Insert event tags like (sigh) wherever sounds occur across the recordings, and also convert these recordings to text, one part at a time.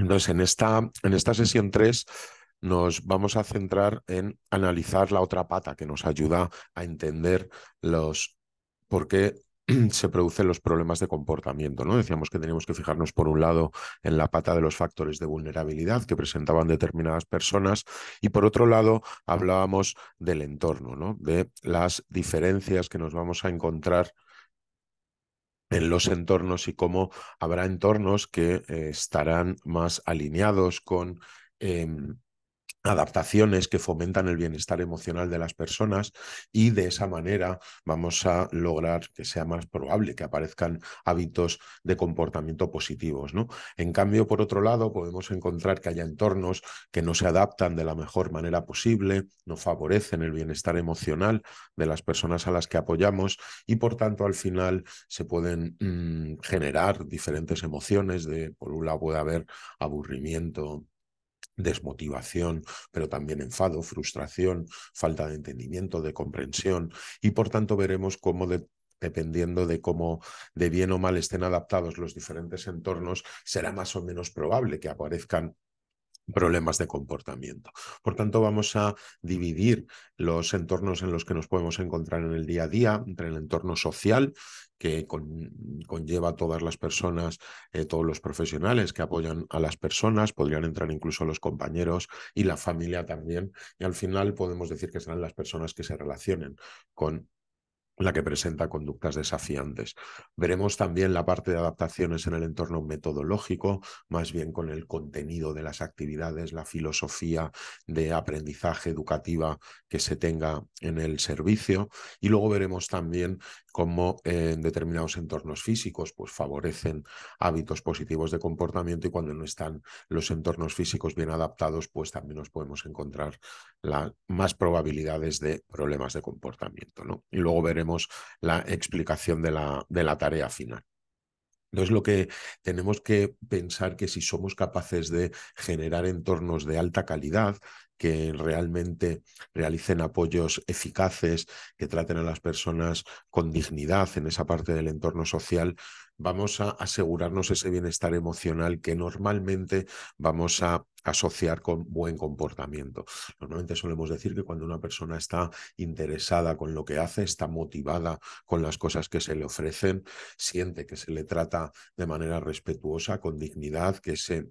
Entonces, en esta, en esta sesión 3 nos vamos a centrar en analizar la otra pata que nos ayuda a entender los por qué (clears throat) se producen los problemas de comportamiento. ¿no? Decíamos que teníamos que fijarnos, por un lado, en la pata de los factores de vulnerabilidad que presentaban determinadas personas y, por otro lado, hablábamos del entorno, ¿no? de las diferencias que nos vamos a encontrar en los entornos y cómo habrá entornos que eh, estarán más alineados con em, adaptaciones que fomentan el bienestar emocional de las personas y de esa manera vamos a lograr que sea más probable que aparezcan hábitos de comportamiento positivos. ¿no? En cambio, por otro lado, podemos encontrar que haya entornos que no se adaptan de la mejor manera posible, no favorecen el bienestar emocional de las personas a las que apoyamos y por tanto al final se pueden mm, generar diferentes emociones de, por un lado puede haber aburrimiento, desmotivación, pero también enfado, frustración, falta de entendimiento, de comprensión, y por tanto veremos cómo dependiendo de cómo de bien o mal estén adaptados los diferentes entornos, será más o menos probable que aparezcan problemas de comportamiento. Por tanto, vamos a dividir los entornos en los que nos podemos encontrar en el día a día entre el entorno social, que conlleva a todas las personas, eh, todos los profesionales que apoyan a las personas, podrían entrar incluso los compañeros y la familia también. Y al final podemos decir que serán las personas que se relacionen con la que presenta conductas desafiantes. Veremos también la parte de adaptaciones en el entorno metodológico, más bien con el contenido de las actividades, la filosofía de aprendizaje educativa que se tenga en el servicio. Y luego veremos también cómo eh, en determinados entornos físicos pues, favorecen hábitos positivos de comportamiento y cuando no están los entornos físicos bien adaptados, pues también nos podemos encontrar la, más probabilidades de problemas de comportamiento. ¿no? Y luego veremos la explicación de la, de la tarea final. No es lo que tenemos que pensar que si somos capaces de generar entornos de alta calidad, que realmente realicen apoyos eficaces, que traten a las personas con dignidad en esa parte del entorno social, vamos a asegurarnos ese bienestar emocional que normalmente vamos a asociar con buen comportamiento. Normalmente solemos decir que cuando una persona está interesada con lo que hace, está motivada con las cosas que se le ofrecen, siente que se le trata de manera respetuosa, con dignidad, que se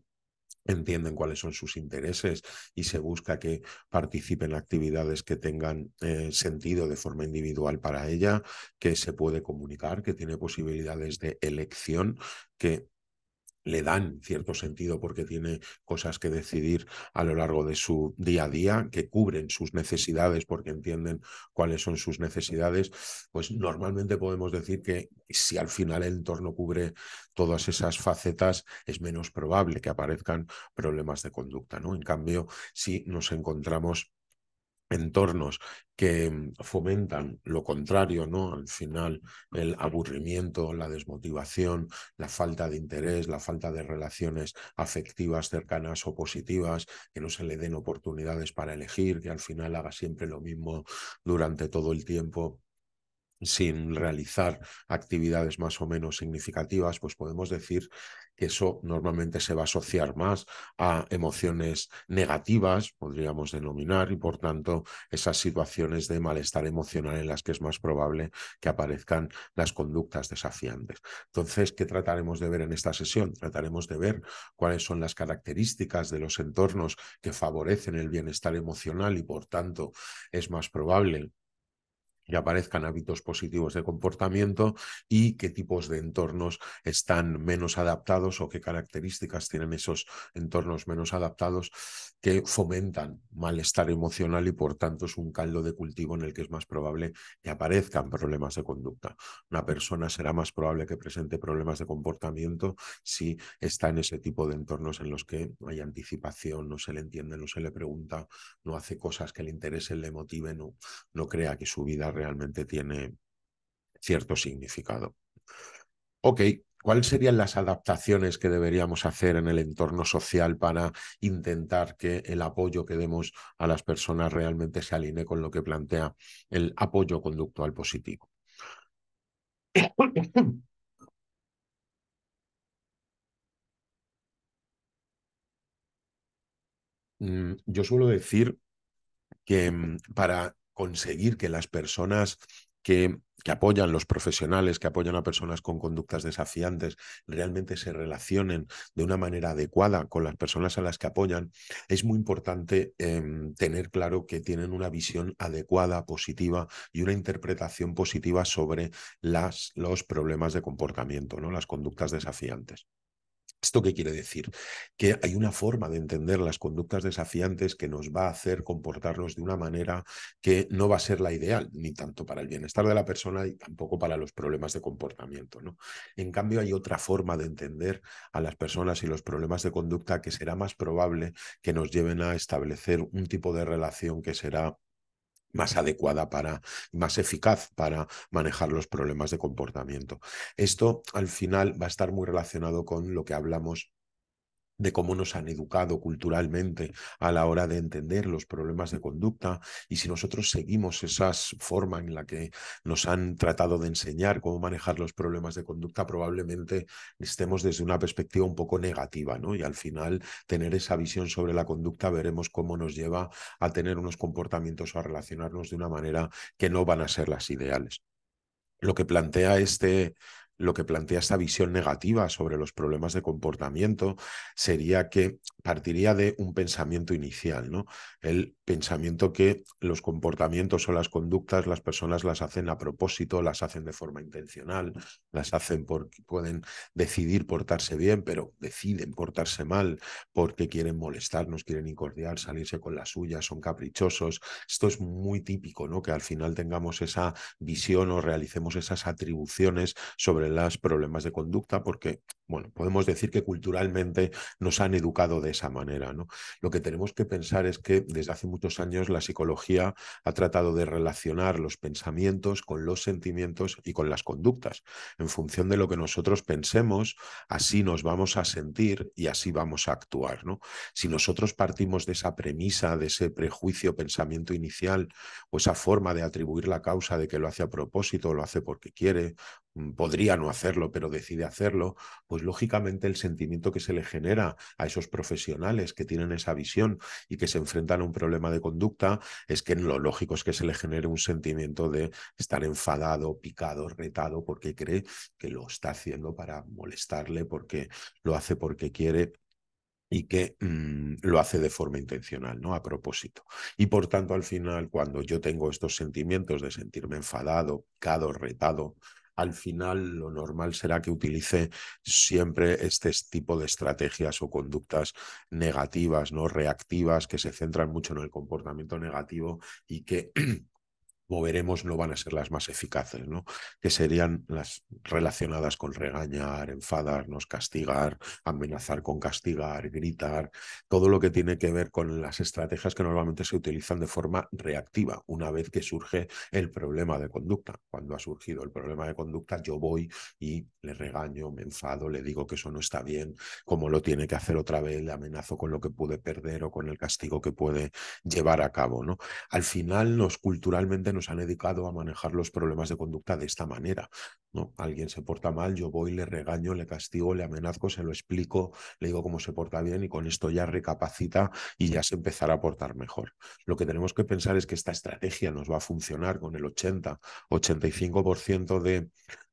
entienden cuáles son sus intereses y se busca que participen en actividades que tengan eh, sentido de forma individual para ella, que se puede comunicar, que tiene posibilidades de elección, que le dan cierto sentido porque tiene cosas que decidir a lo largo de su día a día, que cubren sus necesidades porque entienden cuáles son sus necesidades, pues normalmente podemos decir que si al final el entorno cubre todas esas facetas, es menos probable que aparezcan problemas de conducta, ¿no? En cambio, si nos encontramos entornos que mm, fomentan lo contrario, ¿no? Al final, el aburrimiento, la desmotivación, la falta de interés, la falta de relaciones afectivas cercanas o positivas, que no se le den oportunidades para elegir, que al final haga siempre lo mismo durante todo el tiempo sin realizar actividades más o menos significativas, pues podemos decir que eso normalmente se va a asociar más a emociones negativas, podríamos denominar, y por tanto esas situaciones de malestar emocional en las que es más probable que aparezcan las conductas desafiantes. Entonces, ¿qué trataremos de ver en esta sesión? Trataremos de ver cuáles son las características de los entornos que favorecen el bienestar emocional y por tanto es más probable y aparezcan hábitos positivos de comportamiento y qué tipos de entornos están menos adaptados o qué características tienen esos entornos menos adaptados que fomentan malestar emocional y por tanto es un caldo de cultivo en el que es más probable que aparezcan problemas de conducta. Una persona será más probable que presente problemas de comportamiento si está en ese tipo de entornos en los que hay anticipación, no se le entiende, no se le pregunta, no hace cosas que le interesen, le motiven, no, no crea que su vida realmente tiene cierto significado. Ok, ¿cuáles serían las adaptaciones que deberíamos hacer en el entorno social para intentar que el apoyo que demos a las personas realmente se alinee con lo que plantea el apoyo conductual positivo? Mm, yo suelo decir que mm, para conseguir que las personas que, apoyan, los profesionales que apoyan a personas con conductas desafiantes, realmente se relacionen de una manera adecuada con las personas a las que apoyan, es muy importante em, tener claro que tienen una visión adecuada, positiva y una interpretación positiva sobre los problemas de comportamiento, ¿no? las conductas desafiantes. ¿Esto qué quiere decir? Que hay una forma de entender las conductas desafiantes que nos va a hacer comportarnos de una manera que no va a ser la ideal, ni tanto para el bienestar de la persona y tampoco para los problemas de comportamiento. ¿no? En cambio, hay otra forma de entender a las personas y los problemas de conducta que será más probable que nos lleven a establecer un tipo de relación que será más adecuada para, más eficaz para manejar los problemas de comportamiento. Esto al final va a estar muy relacionado con lo que hablamos de cómo nos han educado culturalmente a la hora de entender los problemas de conducta y si nosotros seguimos esas formas en la que nos han tratado de enseñar cómo manejar los problemas de conducta, probablemente estemos desde una perspectiva un poco negativa, ¿no? Y al final tener esa visión sobre la conducta veremos cómo nos lleva a tener unos comportamientos o a relacionarnos de una manera que no van a ser las ideales. Lo que plantea este lo que plantea esta visión negativa sobre los problemas de comportamiento sería que partiría de un pensamiento inicial, ¿no? El pensamiento que los comportamientos o las conductas las personas las hacen a propósito, las hacen de forma intencional, las hacen porque pueden decidir portarse bien, pero deciden portarse mal porque quieren molestarnos, quieren incordiar, salirse con las suyas, son caprichosos. Esto es muy típico, ¿no? Que al final tengamos esa visión o realicemos esas atribuciones sobre las problemas de conducta, porque, bueno, podemos decir que culturalmente nos han educado de esa manera, ¿no? Lo que tenemos que pensar es que desde hace muchos años la psicología ha tratado de relacionar los pensamientos con los sentimientos y con las conductas. En función de lo que nosotros pensemos, así nos vamos a sentir y así vamos a actuar, ¿no? Si nosotros partimos de esa premisa, de ese prejuicio, pensamiento inicial o esa forma de atribuir la causa de que lo hace a propósito, lo hace porque quiere Mm, podría no hacerlo, pero decide hacerlo, pues lógicamente el sentimiento que se le genera a esos profesionales que tienen esa visión y que se enfrentan a un problema de conducta es que lo lógico es que se le genere un sentimiento de estar enfadado, picado, retado, porque cree que lo está haciendo para molestarle, porque lo hace porque quiere y que mm, lo hace de forma intencional, ¿no? A propósito. Y por tanto, al final, cuando yo tengo estos sentimientos de sentirme enfadado, picado, retado, al final lo normal será que utilice siempre este tipo de estrategias o conductas negativas, no reactivas, que se centran mucho en el comportamiento negativo y que (clears throat) ...moveremos veremos, no van a ser las más eficaces, ¿no? que serían las relacionadas con regañar, enfadarnos, castigar, amenazar con castigar, gritar, todo lo que tiene que ver con las estrategias que normalmente se utilizan de forma reactiva una vez que surge el problema de conducta. Cuando ha surgido el problema de conducta, yo voy y le regaño, me enfado, le digo que eso no está bien, como lo tiene que hacer otra vez, le amenazo con lo que pude perder o con el castigo que puede llevar a cabo. ¿no? Al final, nos culturalmente nos han dedicado a manejar los problemas de conducta de esta manera. ¿no? Alguien se porta mal, yo voy, le regaño, le castigo, le amenazco, se lo explico, le digo cómo se porta bien y con esto ya recapacita y ya se empezará a portar mejor. Lo que tenemos que pensar es que esta estrategia nos va a funcionar con el 80, 85% de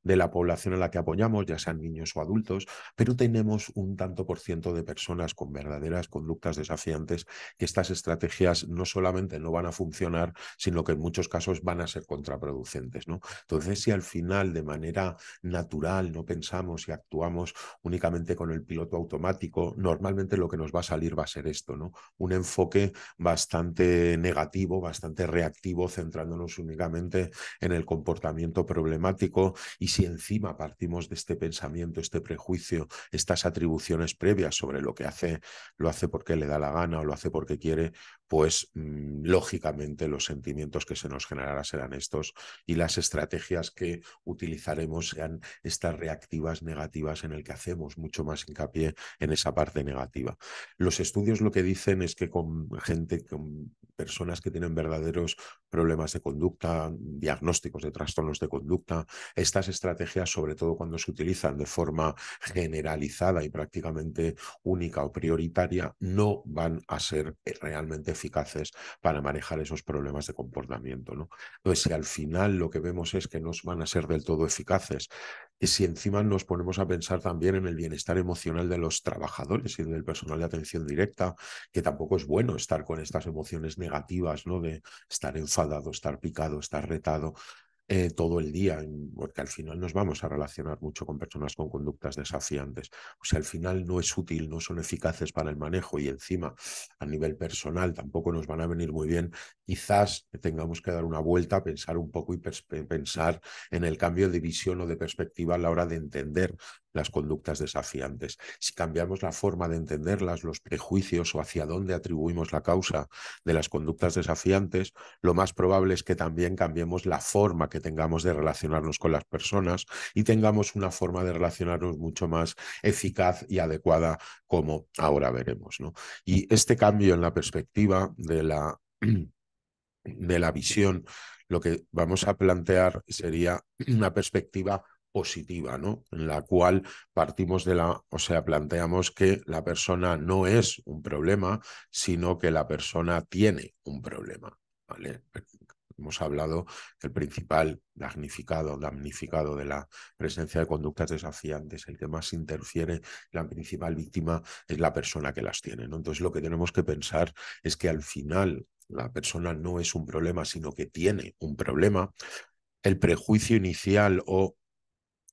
de la población a la que apoyamos, ya sean niños o adultos, pero tenemos un tanto por ciento de personas con verdaderas conductas desafiantes que estas estrategias no solamente no van a funcionar, sino que en muchos casos van a ser contraproducentes. ¿no? Entonces, si al final de manera natural no pensamos y actuamos únicamente con el piloto automático, normalmente lo que nos va a salir va a ser esto, ¿no? Un enfoque bastante negativo, bastante reactivo, centrándonos únicamente en el comportamiento problemático y si encima partimos de este pensamiento, este prejuicio, estas atribuciones previas sobre lo que hace, lo hace porque le da la gana o lo hace porque quiere, pues mm, lógicamente los sentimientos que se nos generarán serán estos y las estrategias que utilizaremos sean estas reactivas negativas en el que hacemos mucho más hincapié en esa parte negativa. Los estudios lo que dicen es que con gente, con personas que tienen verdaderos problemas de conducta, diagnósticos de trastornos de conducta. Estas estrategias, sobre todo cuando se utilizan de forma generalizada y prácticamente única o prioritaria, no van a ser eh, realmente eficaces para manejar esos problemas de comportamiento. ¿no? Entonces, pues si al final lo que vemos es que no van a ser del todo eficaces, y si encima nos ponemos a pensar también en el bienestar emocional de los trabajadores y del personal de atención directa, que tampoco es bueno estar con estas emociones negativas, ¿no? de estar en dado estar picado, estar retado eh, todo el día, porque al final nos vamos a relacionar mucho con personas con conductas desafiantes. O sea, al final no es útil, no son eficaces para el manejo y encima a nivel personal tampoco nos van a venir muy bien. Quizás tengamos que dar una vuelta, pensar un poco y pensar en el cambio de visión o de perspectiva a la hora de entender las conductas desafiantes. Si cambiamos la forma de entenderlas, los prejuicios o hacia dónde atribuimos la causa de las conductas desafiantes, lo más probable es que también cambiemos la forma que tengamos de relacionarnos con las personas y tengamos una forma de relacionarnos mucho más eficaz y adecuada, como ahora veremos. ¿no? Y este cambio en la perspectiva de la, de la visión, lo que vamos a plantear sería una perspectiva positiva, ¿no? En la cual partimos de la, o sea, planteamos que la persona no es un problema, sino que la persona tiene un problema, Hemos hablado del el principal damnificado, damnificado de la presencia de conductas desafiantes, el que más interfiere, la principal víctima es la persona que las tiene. Entonces lo que tenemos que pensar es que al final la persona no es un problema, sino que tiene un problema. El prejuicio inicial o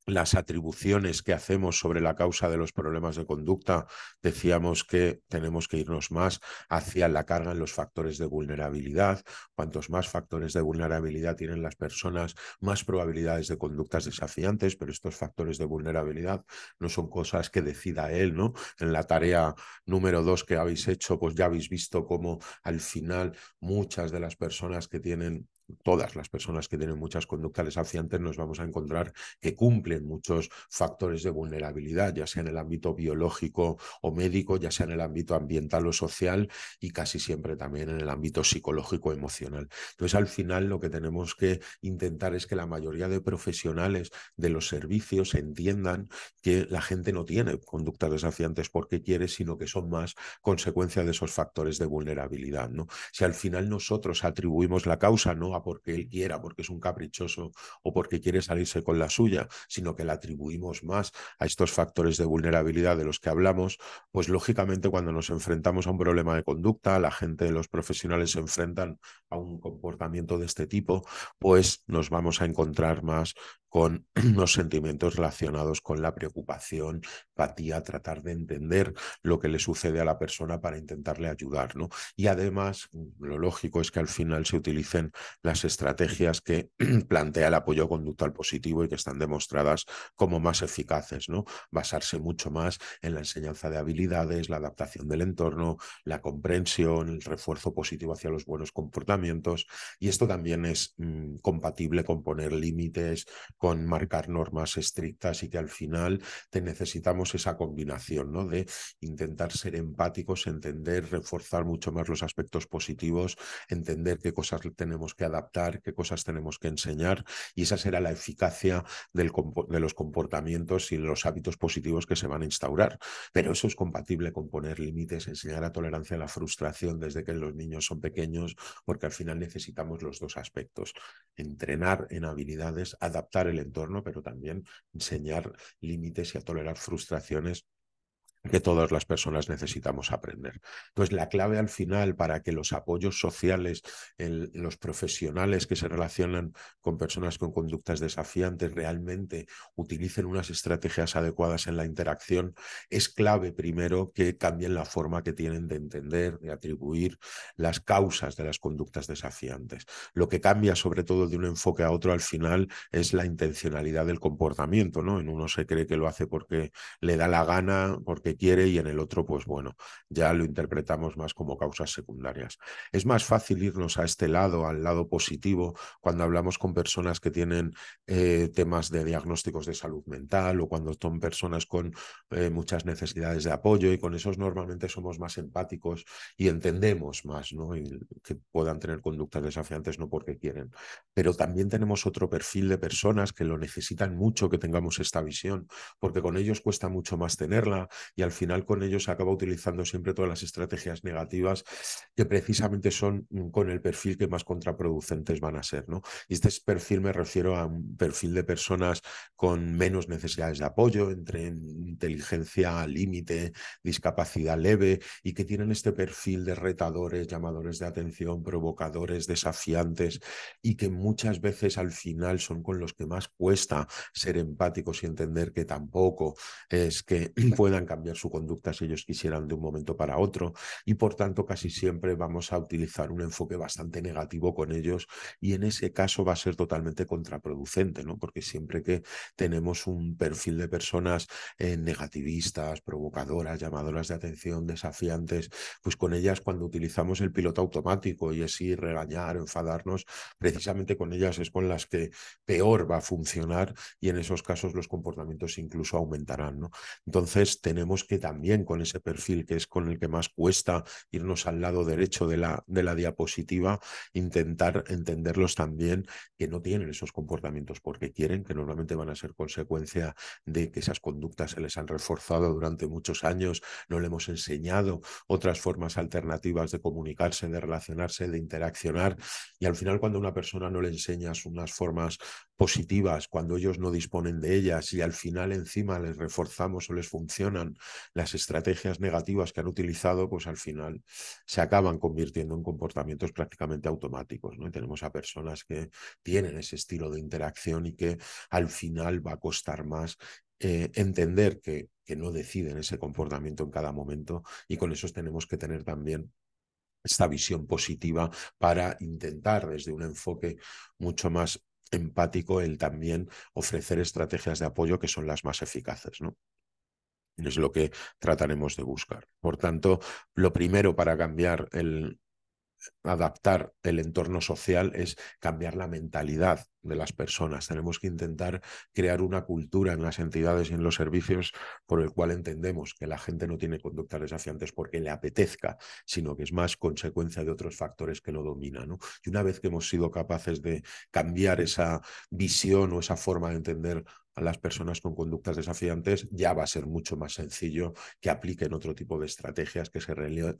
las atribuciones que hacemos sobre la causa de los problemas de conducta, decíamos que tenemos que irnos más hacia la carga en los factores de vulnerabilidad. Cuantos más factores de vulnerabilidad tienen las personas, más probabilidades de conductas desafiantes, pero estos factores de vulnerabilidad no son cosas que decida él, ¿no? En la tarea número dos que habéis hecho, pues ya habéis visto cómo al final muchas de las personas que tienen todas las personas que tienen muchas conductas desafiantes nos vamos a encontrar que cumplen muchos factores de vulnerabilidad, ya sea en el ámbito biológico o médico, ya sea en el ámbito ambiental o social y casi siempre también en el ámbito psicológico o emocional. Entonces, al final lo que tenemos que intentar es que la mayoría de profesionales de los servicios entiendan que la gente no tiene conductas desafiantes porque quiere, sino que son más consecuencia de esos factores de vulnerabilidad, ¿no? Si al final nosotros atribuimos la causa, ¿no? porque él quiera, porque es un caprichoso o porque quiere salirse con la suya, sino que la atribuimos más a estos factores de vulnerabilidad de los que hablamos, pues lógicamente cuando nos enfrentamos a un problema de conducta, la gente, los profesionales se enfrentan a un comportamiento de este tipo, pues nos vamos a encontrar más con (clears throat) los sentimientos relacionados con la preocupación, patía... tratar de entender lo que le sucede a la persona para intentarle ayudar, ¿no? Y además, mm, lo lógico es que al final se utilicen las estrategias que (clears throat) plantea el apoyo conductual positivo y que están demostradas como más eficaces, ¿no? Basarse mucho más en la enseñanza de habilidades, la adaptación del entorno, la comprensión, el refuerzo positivo hacia los buenos comportamientos y esto también es mm, compatible con poner límites, con marcar normas estrictas y que al final te necesitamos esa combinación, De intentar ser empáticos, entender, reforzar mucho más los aspectos positivos, entender qué cosas tenemos que adaptar, qué cosas tenemos que enseñar y esa será la eficacia de los comportamientos y los hábitos positivos que se van a instaurar. Pero eso es compatible con poner límites, enseñar a tolerancia a la frustración desde que los niños son pequeños, porque al final necesitamos los dos aspectos, entrenar en habilidades, adaptar el el entorno, pero también enseñar límites y a tolerar frustraciones que todas las personas necesitamos aprender. Entonces, la clave al final para que los apoyos sociales, los profesionales que se relacionan con personas con conductas desafiantes realmente utilicen unas estrategias adecuadas en la interacción, es clave primero que cambien la forma que tienen de entender, de atribuir las causas de las conductas desafiantes. Lo que cambia sobre todo de un enfoque a otro al final es la intencionalidad del comportamiento, ¿no? En uno se cree que lo hace porque le da la gana, porque quiere y en el otro, pues bueno, ya lo interpretamos más como causas secundarias. Es más fácil irnos a este lado, al lado positivo, cuando hablamos con personas que tienen eh, temas de diagnósticos de salud mental o cuando son personas con eh, muchas necesidades de apoyo y con esos normalmente somos más empáticos y entendemos más, ¿no? Y que puedan tener conductas desafiantes no porque quieren. Pero también tenemos otro perfil de personas que lo necesitan mucho que tengamos esta visión, porque con ellos cuesta mucho más tenerla y al final con ellos se acaba utilizando siempre todas las estrategias negativas que precisamente son mm, con el perfil que más contraproducentes van a ser. ¿no? Y este perfil me refiero a un perfil de personas con menos necesidades de apoyo, entre inteligencia límite, discapacidad leve y que tienen este perfil de retadores, llamadores de atención, provocadores, desafiantes y que muchas veces al final son con los que más cuesta ser empáticos y entender que tampoco es que (clears throat) puedan cambiar su conducta si ellos quisieran de un momento para otro y por tanto casi siempre vamos a utilizar un enfoque bastante negativo con ellos y en ese caso va a ser totalmente contraproducente, ¿no? Porque siempre que tenemos un perfil de personas eh, negativistas, provocadoras, llamadoras de atención, desafiantes, pues con ellas cuando utilizamos el piloto automático y así regañar, enfadarnos, precisamente con ellas es con las que peor va a funcionar y en esos casos los comportamientos incluso aumentarán, ¿no? Entonces tenemos que también con ese perfil que es con el que más cuesta irnos al lado derecho de la, de la diapositiva, intentar entenderlos también que no tienen esos comportamientos porque quieren, que normalmente van a ser consecuencia de que esas conductas se les han reforzado durante muchos años, no le hemos enseñado otras formas alternativas de comunicarse, de relacionarse, de interaccionar y al final cuando a una persona no le enseñas unas formas positivas cuando ellos no disponen de ellas y al final encima les reforzamos o les funcionan las estrategias negativas que han utilizado, pues al final se acaban convirtiendo en comportamientos prácticamente automáticos. ¿no? tenemos a personas que tienen ese estilo de interacción y que al final va a costar más eh, entender que, que no deciden ese comportamiento en cada momento y con eso tenemos que tener también esta visión positiva para intentar desde un enfoque mucho más empático el también ofrecer estrategias de apoyo que son las más eficaces, ¿no? Es lo que trataremos de buscar. Por tanto, lo primero para cambiar el, adaptar el entorno social es cambiar la mentalidad de las personas. Tenemos que intentar crear una cultura en las entidades y en los servicios por el cual entendemos que la gente no tiene conductas desafiantes porque le apetezca, sino que es más consecuencia de otros factores que lo dominan. Y una vez que hemos sido capaces de cambiar esa visión o esa forma de entender a las personas con conductas desafiantes, ya va a ser mucho más sencillo que apliquen otro tipo de estrategias, que se,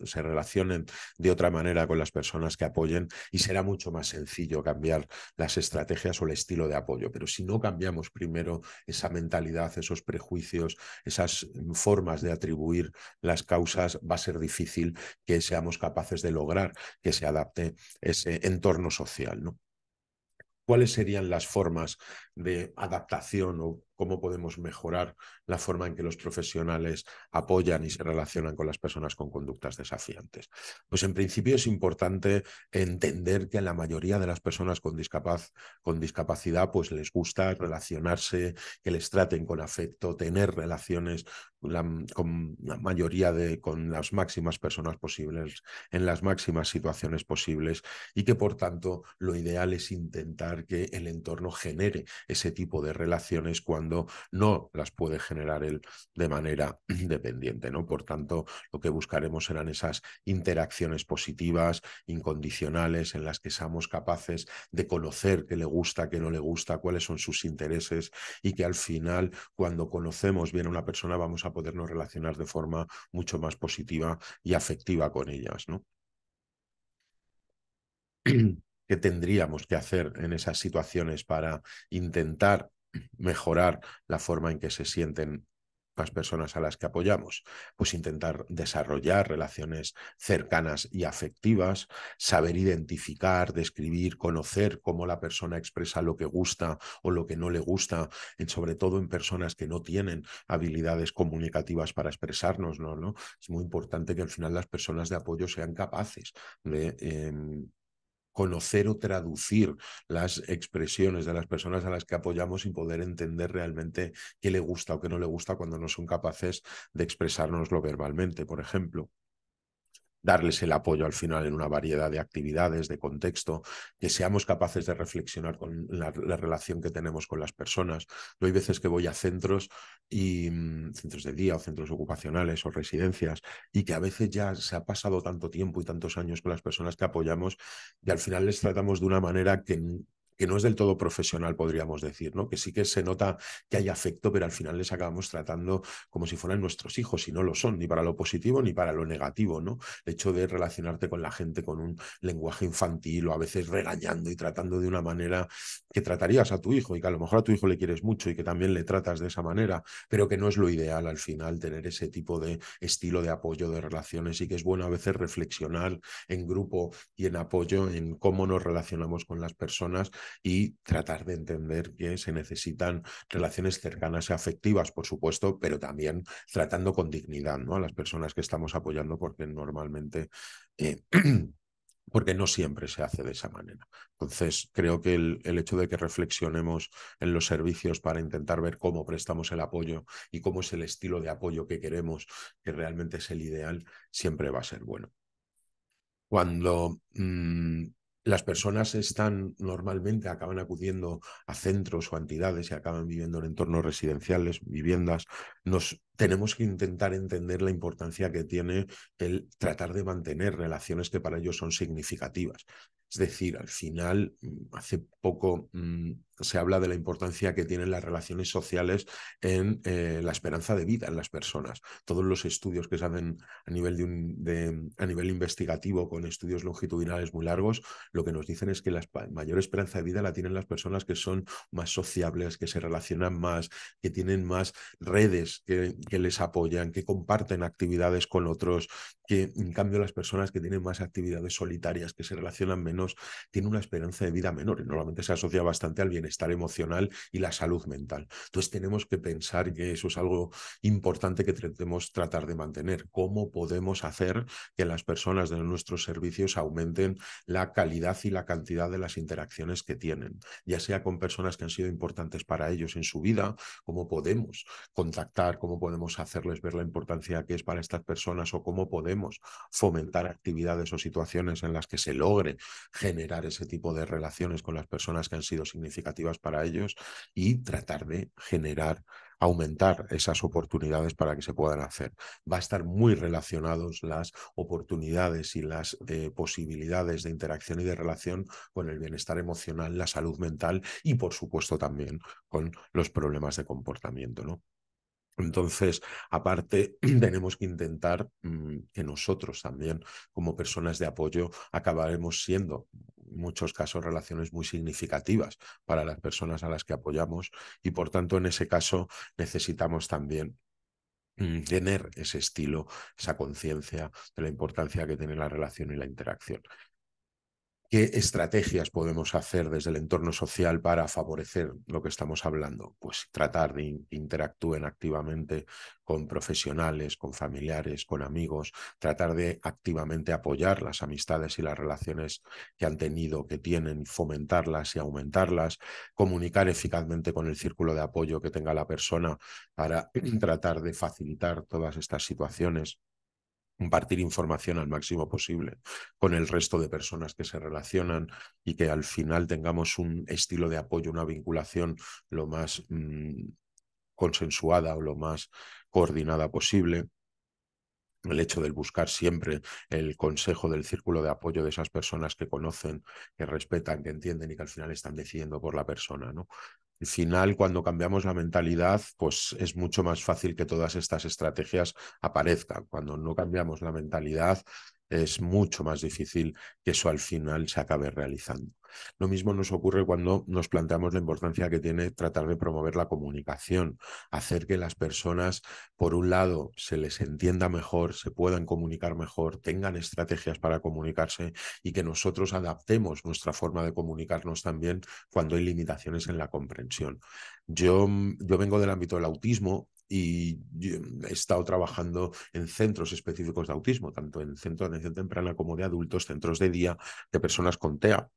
se, relacionen de otra manera con las personas que apoyen y será mucho más sencillo cambiar las estrategias o el estilo de apoyo. Pero si no cambiamos primero esa mentalidad, esos prejuicios, esas mm, formas de atribuir las causas, va a ser difícil que seamos capaces de lograr que se adapte ese entorno social. ¿no? ¿Cuáles serían las formas de adaptación o cómo podemos mejorar la forma en que los profesionales apoyan y se relacionan con las personas con conductas desafiantes. Pues en principio es importante entender que a la mayoría de las personas con, discapacidad pues les gusta relacionarse, que les traten con afecto, tener relaciones con la mayoría de, con las máximas personas posibles, en las máximas situaciones posibles y que por tanto lo ideal es intentar que el entorno genere ese tipo de relaciones cuando no las puede generar él de manera (clears throat) independiente. ¿no? Por tanto, lo que buscaremos serán esas interacciones positivas, incondicionales, en las que seamos capaces de conocer qué le gusta, qué no le gusta, cuáles son sus intereses y que al final, cuando conocemos bien a una persona, vamos a podernos relacionar de forma mucho más positiva y afectiva con ellas. ¿no? (clears throat) ¿Qué tendríamos que hacer en esas situaciones para intentar mejorar la forma en que se sienten las personas a las que apoyamos, pues intentar desarrollar relaciones cercanas y afectivas, saber identificar, describir, conocer cómo la persona expresa lo que gusta o lo que no le gusta, en, sobre todo en personas que no tienen habilidades comunicativas para expresarnos, ¿no? Es muy importante que al final las personas de apoyo sean capaces de... Em, conocer o traducir las expresiones de las personas a las que apoyamos y poder entender realmente qué le gusta o qué no le gusta cuando no son capaces de expresárnoslo verbalmente, por ejemplo darles el apoyo al final en una variedad de actividades, de contexto, que seamos capaces de reflexionar con la, relación que tenemos con las personas. No hay veces que voy a centros y mm, centros de día o centros ocupacionales o residencias y que a veces ya se ha pasado tanto tiempo y tantos años con las personas que apoyamos y al final les tratamos de una manera que que no es del todo profesional, podríamos decir, ¿no? Que sí que se nota que hay afecto, pero al final les acabamos tratando como si fueran nuestros hijos y no lo son, ni para lo positivo ni para lo negativo, ¿no? El hecho de relacionarte con la gente con un lenguaje infantil o a veces regañando y tratando de una manera que tratarías a tu hijo y que a lo mejor a tu hijo le quieres mucho y que también le tratas de esa manera, pero que no es lo ideal al final tener ese tipo de estilo de apoyo de relaciones y que es bueno a veces reflexionar en grupo y en apoyo en cómo nos relacionamos con las personas y tratar de entender que se necesitan relaciones cercanas y afectivas, por supuesto, pero también tratando con dignidad ¿no? a las personas que estamos apoyando porque normalmente... Eh, (clears throat) porque no siempre se hace de esa manera. Entonces, creo que el, hecho de que reflexionemos en los servicios para intentar ver cómo prestamos el apoyo y cómo es el estilo de apoyo que queremos, que realmente es el ideal, siempre va a ser bueno. Cuando mm, las personas están normalmente, acaban acudiendo a centros o entidades y acaban viviendo en entornos residenciales, viviendas. Nos tenemos que intentar entender la importancia que tiene el tratar de mantener relaciones que para ellos son significativas. Es decir, al final, mm, hace poco mm, se habla de la importancia que tienen las relaciones sociales en eh, la esperanza de vida en las personas. Todos los estudios que se hacen a nivel, de, a nivel investigativo con estudios longitudinales muy largos, lo que nos dicen es que la mayor esperanza de vida la tienen las personas que son más sociables, que se relacionan más, que tienen más redes que, que les apoyan, que comparten actividades con otros, que en cambio las personas que tienen más actividades solitarias, que se relacionan menos, tienen una esperanza de vida menor y normalmente se asocia bastante al bien estar emocional y la salud mental. Entonces tenemos que pensar que eso es algo importante que tratemos tratar de mantener. ¿Cómo podemos hacer que las personas de nuestros servicios aumenten la calidad y la cantidad de las interacciones que tienen? Ya sea con personas que han sido importantes para ellos en su vida, cómo podemos contactar, cómo podemos hacerles ver la importancia que es para estas personas o cómo podemos fomentar actividades o situaciones en las que se logre generar ese tipo de relaciones con las personas que han sido significativas para ellos y tratar de generar aumentar esas oportunidades para que se puedan hacer. Va a estar muy relacionados las oportunidades y las eh, posibilidades de interacción y de relación con el bienestar emocional, la salud mental y, por supuesto, también con los problemas de comportamiento, ¿no? Entonces, aparte, (clears throat) tenemos que intentar mm, que nosotros también, como personas de apoyo, acabaremos siendo muchos casos relaciones muy significativas para las personas a las que apoyamos y por tanto en ese caso necesitamos también mm, tener ese estilo, esa conciencia de la importancia que tiene la relación y la interacción. ¿Qué estrategias podemos hacer desde el entorno social para favorecer lo que estamos hablando? Pues tratar de interactúen activamente con profesionales, con familiares, con amigos, tratar de activamente apoyar las amistades y las relaciones que han tenido, que tienen, fomentarlas y aumentarlas, comunicar eficazmente con el círculo de apoyo que tenga la persona para (clears throat) tratar de facilitar todas estas situaciones compartir información al máximo posible con el resto de personas que se relacionan y que al final tengamos un estilo de apoyo, una vinculación lo más mm, consensuada o lo más coordinada posible el hecho del buscar siempre el consejo del círculo de apoyo de esas personas que conocen, que respetan, que entienden y que al final están decidiendo por la persona, ¿no? al final, cuando cambiamos la mentalidad, pues es mucho más fácil que todas estas estrategias aparezcan. Cuando no cambiamos la mentalidad, es mucho más difícil que eso al final se acabe realizando. Lo mismo nos ocurre cuando nos planteamos la importancia que tiene tratar de promover la comunicación, hacer que las personas, por un lado, se les entienda mejor, se puedan comunicar mejor, tengan estrategias para comunicarse y que nosotros adaptemos nuestra forma de comunicarnos también cuando hay limitaciones en la comprensión. Yo, yo vengo del ámbito del autismo y mm, he estado trabajando en centros específicos de autismo, tanto en centros de atención temprana como de adultos, centros de día de personas con TEA.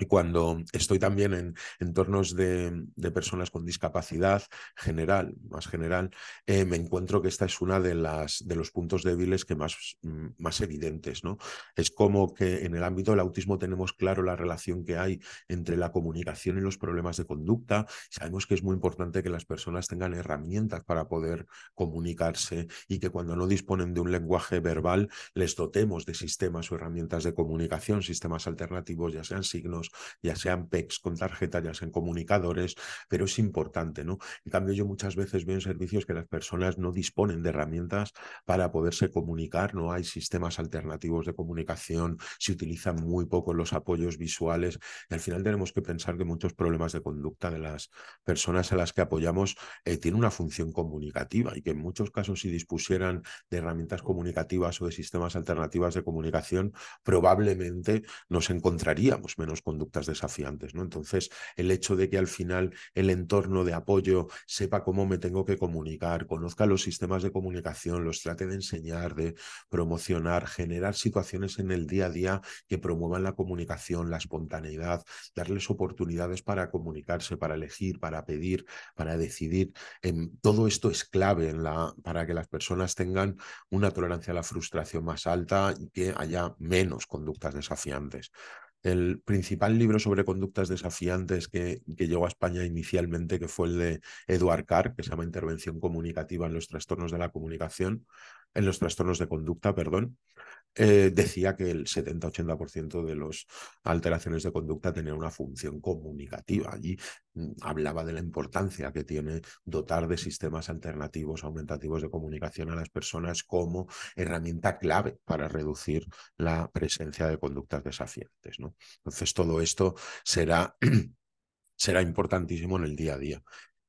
Y cuando estoy también en entornos de, personas con discapacidad general, más general, eh, me encuentro que esta es una de las de los puntos débiles que más, mm, más evidentes, ¿no? Es como que en el ámbito del autismo tenemos claro la relación que hay entre la comunicación y los problemas de conducta. Sabemos que es muy importante que las personas tengan herramientas para poder comunicarse y que cuando no disponen de un lenguaje verbal les dotemos de sistemas o herramientas de comunicación, sistemas alternativos, ya sean signos, ya sean PECs con tarjeta, ya sean comunicadores, pero es importante, ¿no? En cambio, yo muchas veces veo en servicios que las personas no disponen de herramientas para poderse comunicar, no hay sistemas alternativos de comunicación, se utilizan muy poco los apoyos visuales y al final tenemos que pensar que muchos problemas de conducta de las personas a las que apoyamos eh, tienen una función comunicativa y que en muchos casos si dispusieran de herramientas comunicativas o de sistemas alternativas de comunicación, probablemente nos encontraríamos menos con conductas desafiantes. ¿no? Entonces, el hecho de que al final el entorno de apoyo sepa cómo me tengo que comunicar, conozca los sistemas de comunicación, los trate de enseñar, de promocionar, generar situaciones en el día a día que promuevan la comunicación, la espontaneidad, darles oportunidades para comunicarse, para elegir, para pedir, para decidir. Em, todo esto es clave para que las personas tengan una tolerancia a la frustración más alta y que haya menos conductas desafiantes el principal libro sobre conductas desafiantes que, que, llegó a España inicialmente, que fue el de Eduard Carr, que se llama Intervención Comunicativa en los Trastornos de la Comunicación, en los Trastornos de Conducta, perdón. Eh, decía que el 70-80% de las alteraciones de conducta tenían una función comunicativa. Allí mm, hablaba de la importancia que tiene dotar de sistemas alternativos, aumentativos de comunicación a las personas como herramienta clave para reducir la presencia de conductas desafiantes. ¿no? Entonces, todo esto será (clears throat) será importantísimo en el día a día.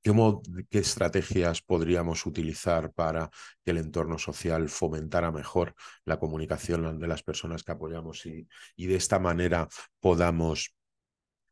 ¿Qué, estrategias podríamos utilizar para que el entorno social fomentara mejor la comunicación de las personas que apoyamos y de esta manera podamos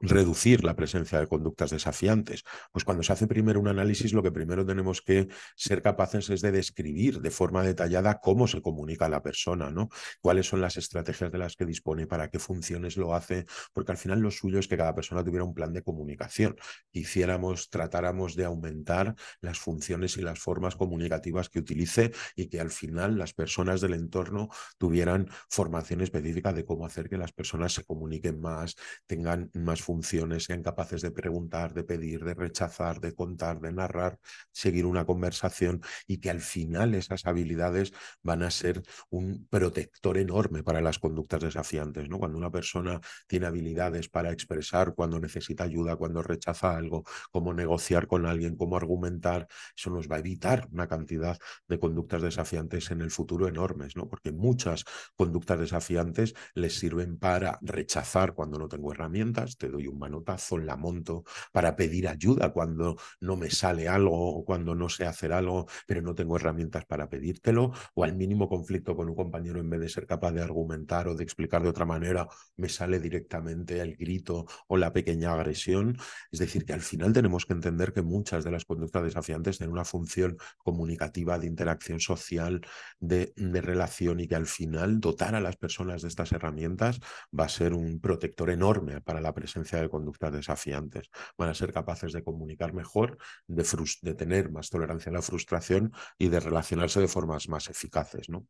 reducir la presencia de conductas desafiantes? Pues cuando se hace primero un análisis, lo que primero tenemos que ser capaces es de describir de forma detallada cómo se comunica la persona, ¿no? Cuáles son las estrategias de las que dispone, para qué funciones lo hace, porque al final lo suyo es que cada persona tuviera un plan de comunicación. Hiciéramos, tratáramos de aumentar las funciones y las formas comunicativas que utilice y que al final las personas del entorno tuvieran formación específica de cómo hacer que las personas se comuniquen más, tengan más funciones, sean capaces de preguntar, de pedir, de rechazar, de contar, de narrar, seguir una conversación y que al final esas habilidades van a ser un protector enorme para las conductas desafiantes. ¿no? Cuando una persona tiene habilidades para expresar, cuando necesita ayuda, cuando rechaza algo, cómo negociar con alguien, cómo argumentar, eso nos va a evitar una cantidad de conductas desafiantes en el futuro enormes, ¿no? porque muchas conductas desafiantes les sirven para rechazar cuando no tengo herramientas, te doy y un manotazo, la monto para pedir ayuda cuando no me sale algo o cuando no sé hacer algo, pero no tengo herramientas para pedírtelo, o al mínimo conflicto con un compañero, en vez de ser capaz de argumentar o de explicar de otra manera, me sale directamente el grito o la pequeña agresión. Es decir, que al final tenemos que entender que muchas de las conductas desafiantes tienen una función comunicativa, de interacción social, de relación y que al final dotar a las personas de estas herramientas va a ser un protector enorme para la presencia de conductas desafiantes. Van a ser capaces de comunicar mejor, de, de tener más tolerancia a la frustración y de relacionarse de formas más eficaces. ¿no?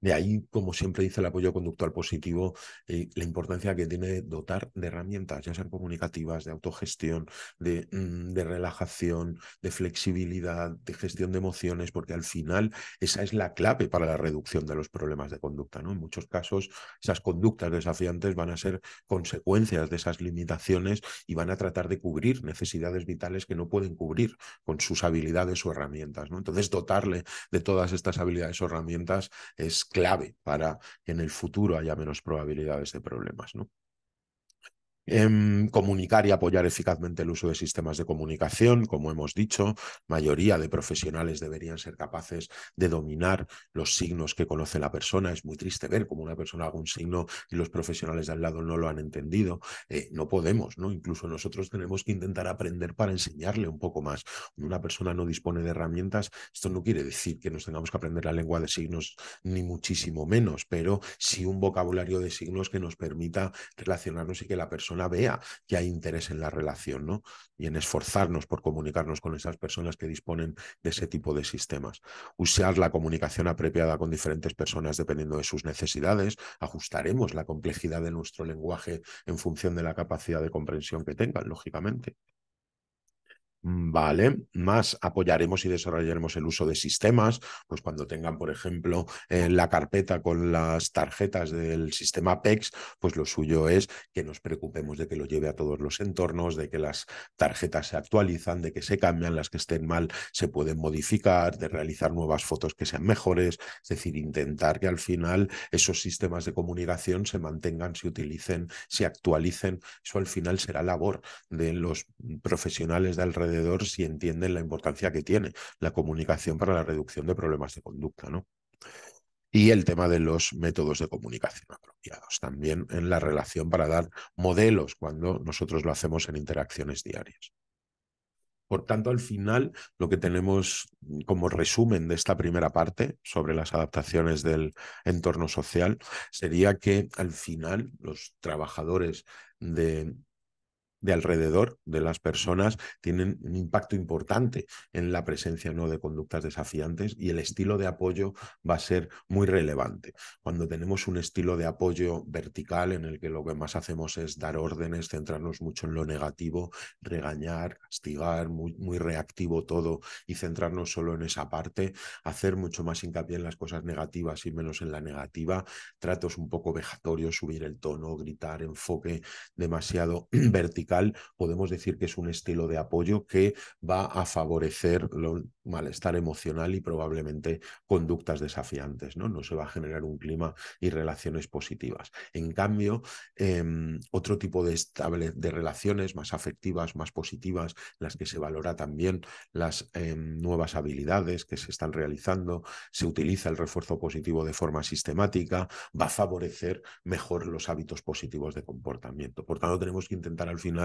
De ahí, como siempre dice el apoyo conductual positivo, eh, la importancia que tiene dotar de herramientas, ya sean comunicativas, de autogestión, mm, de, relajación, de flexibilidad, de gestión de emociones, porque al final esa es la clave para la reducción de los problemas de conducta. ¿no? En muchos casos, esas conductas desafiantes van a ser consecuencias de esas limitaciones y van a tratar de cubrir necesidades vitales que no pueden cubrir con sus habilidades o herramientas. ¿no? Entonces, dotarle de todas estas habilidades o herramientas es clave para que en el futuro haya menos probabilidades de problemas, ¿no? comunicar y apoyar eficazmente el uso de sistemas de comunicación, como hemos dicho, mayoría de profesionales deberían ser capaces de dominar los signos que conoce la persona. Es muy triste ver cómo una persona haga un signo y los profesionales de al lado no lo han entendido. Eh, no podemos, ¿no? Incluso nosotros tenemos que intentar aprender para enseñarle un poco más. una persona no dispone de herramientas, esto no quiere decir que nos tengamos que aprender la lengua de signos, ni muchísimo menos, pero sí un vocabulario de signos que nos permita relacionarnos y que la persona vea que hay interés en la relación, Y en esforzarnos por comunicarnos con esas personas que disponen de ese tipo de sistemas. Usar la comunicación apropiada con diferentes personas dependiendo de sus necesidades. Ajustaremos la complejidad de nuestro lenguaje en función de la capacidad de comprensión que tengan, lógicamente. Mm, vale, más apoyaremos y desarrollaremos el uso de sistemas, pues cuando tengan, por ejemplo, en eh, la carpeta con las tarjetas del sistema PEX, pues lo suyo es que nos preocupemos de que lo lleve a todos los entornos, de que las tarjetas se actualizan, de que se cambian, las que estén mal se pueden modificar, de realizar nuevas fotos que sean mejores, es decir, intentar que al final esos sistemas de comunicación se mantengan, se utilicen, se actualicen. Eso al final será labor de los profesionales de alrededor si entienden la importancia que tiene la comunicación para la reducción de problemas de conducta, ¿no? Y el tema de los métodos de comunicación apropiados, también en la relación para dar modelos cuando nosotros lo hacemos en interacciones diarias. Por tanto, al final, lo que tenemos como resumen de esta primera parte sobre las adaptaciones del entorno social sería que al final los trabajadores de de alrededor de las personas tienen un impacto importante en la presencia ¿no? de conductas desafiantes y el estilo de apoyo va a ser muy relevante. Cuando tenemos un estilo de apoyo vertical en el que lo que más hacemos es dar órdenes, centrarnos mucho en lo negativo, regañar, castigar, muy, muy reactivo todo y centrarnos solo en esa parte, hacer mucho más hincapié en las cosas negativas y menos en la negativa, tratos un poco vejatorios, subir el tono, gritar, enfoque demasiado (clears throat) vertical podemos decir que es un estilo de apoyo que va a favorecer el malestar emocional y probablemente conductas desafiantes, ¿no? No se va a generar un clima y relaciones positivas. En cambio, em, otro tipo de, relaciones más afectivas, más positivas, las que se valora también las em, nuevas habilidades que se están realizando, se utiliza el refuerzo positivo de forma sistemática, va a favorecer mejor los hábitos positivos de comportamiento. Por tanto, tenemos que intentar al final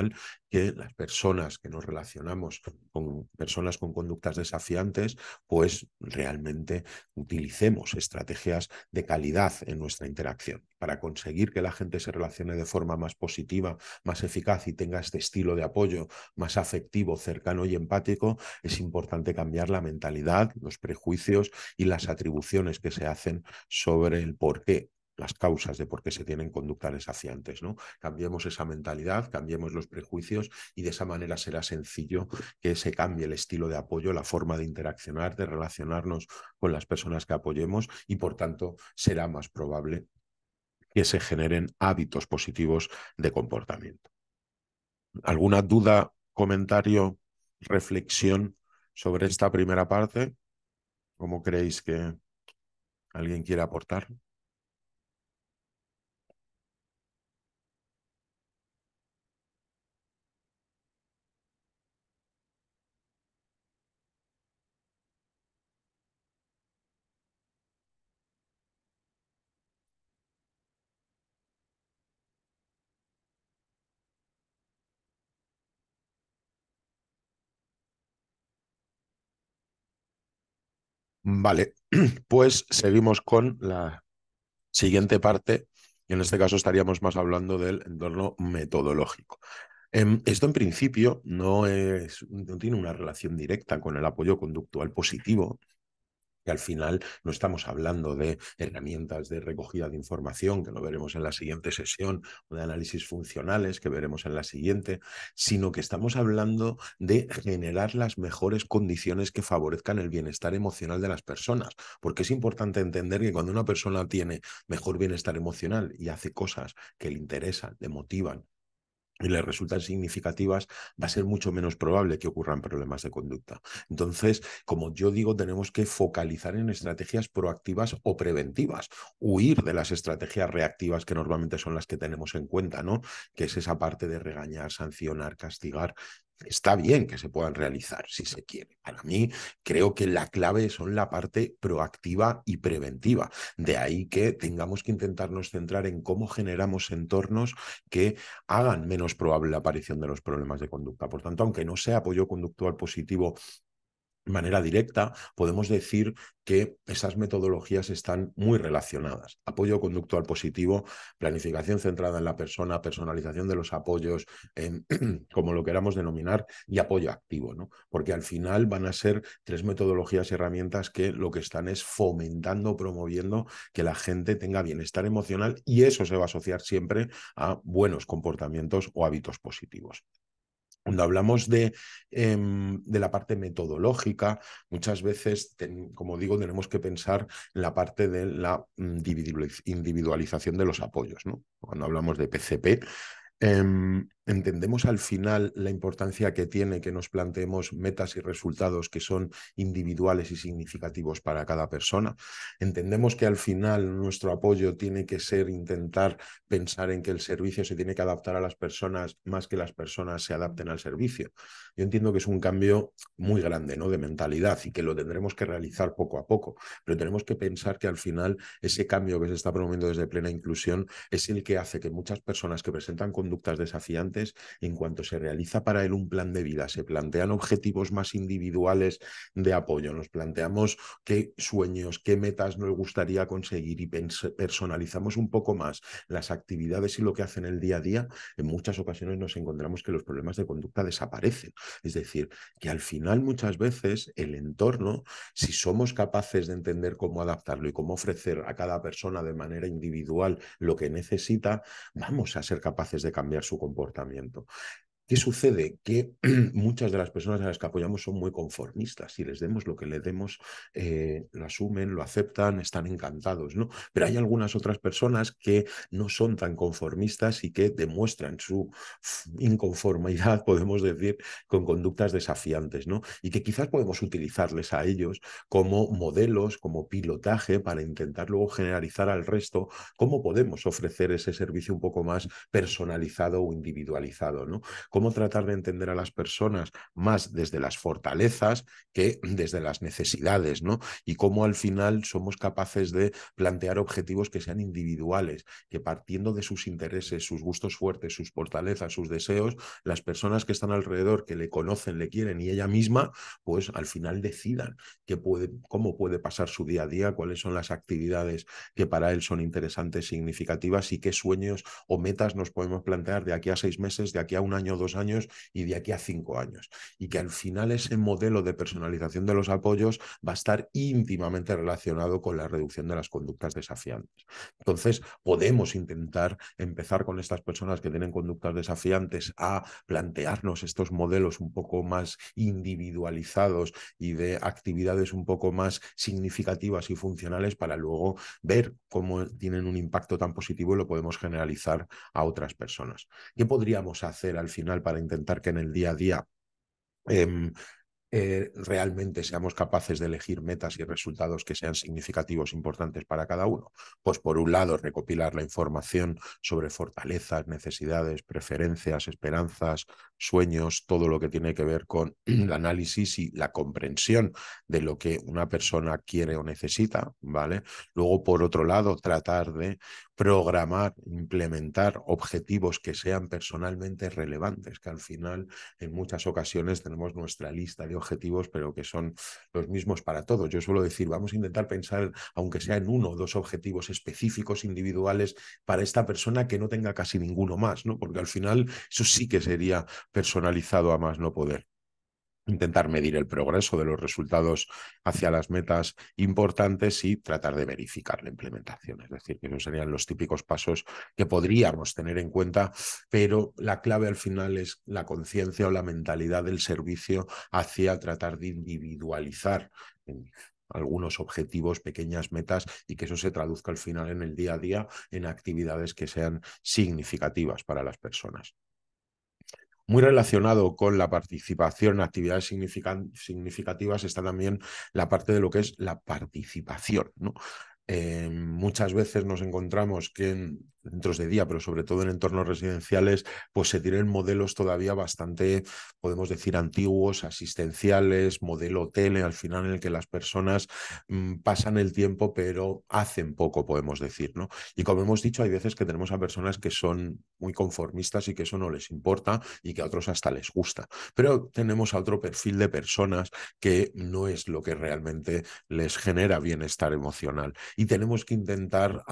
que las personas que nos relacionamos con personas con conductas desafiantes, pues realmente utilicemos estrategias de calidad en nuestra interacción para conseguir que la gente se relacione de forma más positiva, más eficaz y tenga este estilo de apoyo más afectivo, cercano y empático, es importante cambiar la mentalidad, los prejuicios y las atribuciones que se hacen sobre el por qué las causas de por qué se tienen conductas saciantes ¿no? Cambiemos esa mentalidad, cambiemos los prejuicios y de esa manera será sencillo que se cambie el estilo de apoyo, la forma de interaccionar, de relacionarnos con las personas que apoyemos y por tanto será más probable que se generen hábitos positivos de comportamiento. ¿Alguna duda, comentario, reflexión sobre esta primera parte? ¿Cómo creéis que alguien quiere aportar? Vale, (clears throat) pues seguimos con la siguiente parte, y en este caso estaríamos más hablando del entorno metodológico. Em, esto en principio no, es, no tiene una relación directa con el apoyo conductual positivo, que al final no estamos hablando de herramientas de recogida de información, que lo veremos en la siguiente sesión, o de análisis funcionales, que veremos en la siguiente, sino que estamos hablando de generar las mejores condiciones que favorezcan el bienestar emocional de las personas, porque es importante entender que cuando una persona tiene mejor bienestar emocional y hace cosas que le interesan, le motivan, y le resultan significativas, va a ser mucho menos probable que ocurran problemas de conducta. Entonces, como yo digo, tenemos que focalizar en estrategias proactivas o preventivas, huir de las estrategias reactivas que normalmente son las que tenemos en cuenta, ¿no? Que es esa parte de regañar, sancionar, castigar, Está bien que se puedan realizar si se quiere. Para mí creo que la clave son la parte proactiva y preventiva. De ahí que tengamos que intentarnos centrar en cómo generamos entornos que hagan menos probable la aparición de los problemas de conducta. Por tanto, aunque no sea apoyo conductual positivo manera directa, podemos decir que esas metodologías están muy relacionadas. Apoyo conductual positivo, planificación centrada en la persona, personalización de los apoyos, (clears throat) como lo queramos denominar, y apoyo activo, ¿no? Porque al final van a ser tres metodologías y herramientas que lo que están es fomentando, promoviendo que la gente tenga bienestar emocional y eso se va a asociar siempre a buenos comportamientos o hábitos positivos. Cuando hablamos de, em, de, la parte metodológica, muchas veces, como digo, tenemos que pensar en la parte de la mm, individualización de los apoyos. ¿no? Cuando hablamos de PCP, entendemos al final la importancia que tiene que nos planteemos metas y resultados que son individuales y significativos para cada persona. Entendemos que al final nuestro apoyo tiene que ser intentar pensar en que el servicio se tiene que adaptar a las personas más que las personas se adapten al servicio. Yo entiendo que es un cambio muy grande, ¿no? de mentalidad y que lo tendremos que realizar poco a poco, pero tenemos que pensar que al final ese cambio que se está promoviendo desde plena inclusión es el que hace que muchas personas que presentan conductas desafiantes en cuanto se realiza para él un plan de vida, se plantean objetivos más individuales de apoyo, nos planteamos qué sueños, qué metas nos gustaría conseguir y personalizamos un poco más las actividades y lo que hacen el día a día, en muchas ocasiones nos encontramos que los problemas de conducta desaparecen. Es decir, que al final muchas veces el entorno, si somos capaces de entender cómo adaptarlo y cómo ofrecer a cada persona de manera individual lo que necesita, vamos a ser capaces de cambiar su comportamiento Gracias. ¿Qué sucede? Que (clears throat) muchas de las personas a las que apoyamos son muy conformistas. Si les demos lo que le demos, eh, lo asumen, lo aceptan, están encantados, ¿no? Pero hay algunas otras personas que no son tan conformistas y que demuestran su inconformidad, (laughs) podemos decir, con conductas desafiantes, ¿no? Y que quizás podemos utilizarles a ellos como modelos, como pilotaje para intentar luego generalizar al resto cómo podemos ofrecer ese servicio un poco más personalizado o individualizado, ¿no? cómo tratar de entender a las personas más desde las fortalezas que desde las necesidades, ¿no? Y cómo al final somos capaces de plantear objetivos que sean individuales, que partiendo de sus intereses, sus gustos fuertes, sus fortalezas, sus deseos, las personas que están alrededor, que le conocen, le quieren y ella misma, pues al final decidan qué puede, cómo puede pasar su día a día, cuáles son las actividades que para él son interesantes, significativas y qué sueños o metas nos podemos plantear de aquí a seis meses, de aquí a un año o dos años y de aquí a cinco años. Y que al final ese modelo de personalización de los apoyos va a estar íntimamente relacionado con la reducción de las conductas desafiantes. Entonces, podemos intentar empezar con estas personas que tienen conductas desafiantes a plantearnos estos modelos un poco más individualizados y de actividades un poco más significativas y funcionales para luego ver cómo tienen un impacto tan positivo y lo podemos generalizar a otras personas. ¿Qué podríamos hacer al final? para intentar que en el día a día em, eh, realmente seamos capaces de elegir metas y resultados que sean significativos, importantes para cada uno? Pues por un lado, recopilar la información sobre fortalezas, necesidades, preferencias, esperanzas, sueños, todo lo que tiene que ver con (clears throat) el análisis y la comprensión de lo que una persona quiere o necesita, ¿vale? Luego, por otro lado, tratar de programar, implementar objetivos que sean personalmente relevantes, que al final en muchas ocasiones tenemos nuestra lista de objetivos, pero que son los mismos para todos. Yo suelo decir, vamos a intentar pensar, aunque sea en uno o dos objetivos específicos, individuales, para esta persona que no tenga casi ninguno más, ¿no? Porque al final eso sí que sería personalizado a más no poder. Intentar medir el progreso de los resultados hacia las metas importantes y tratar de verificar la implementación. Es decir, que esos serían los típicos pasos que podríamos tener en cuenta, pero la clave al final es la conciencia o la mentalidad del servicio hacia tratar de individualizar algunos objetivos, pequeñas metas y que eso se traduzca al final en el día a día en actividades que sean significativas para las personas. Muy relacionado con la participación en actividades significativas está también la parte de lo que es la participación. ¿no? Eh, muchas veces nos encontramos que en, centros de día, pero sobre todo en entornos residenciales, pues se tienen modelos todavía bastante, podemos decir, antiguos, asistenciales, modelo tele, al final en el que las personas mm, pasan el tiempo, pero hacen poco, podemos decir, ¿no? Y como hemos dicho, hay veces que tenemos a personas que son muy conformistas y que eso no les importa y que a otros hasta les gusta. Pero tenemos a otro perfil de personas que no es lo que realmente les genera bienestar emocional. Y tenemos que intentar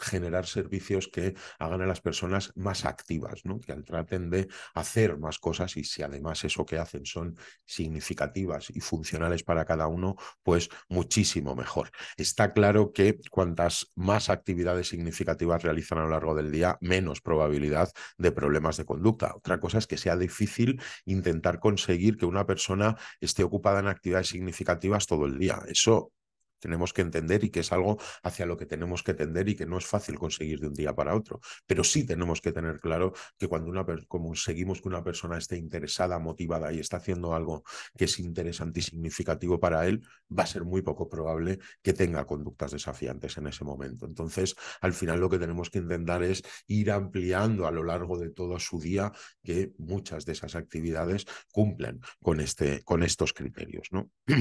generar servicios que hagan a las personas más activas, ¿no? que traten de hacer más cosas y si además eso que hacen son significativas y funcionales para cada uno, pues muchísimo mejor. Está claro que cuantas más actividades significativas realizan a lo largo del día, menos probabilidad de problemas de conducta. Otra cosa es que sea difícil intentar conseguir que una persona esté ocupada en actividades significativas todo el día. Eso tenemos que entender y que es algo hacia lo que tenemos que tender y que no es fácil conseguir de un día para otro. Pero sí tenemos que tener claro que cuando una como conseguimos que una persona esté interesada, motivada y está haciendo algo que es interesante y significativo para él, va a ser muy poco probable que tenga conductas desafiantes en ese momento. Entonces, al final lo que tenemos que intentar es ir ampliando a lo largo de todo su día que muchas de esas actividades cumplen con, este, con estos criterios. ¿no? (clears throat)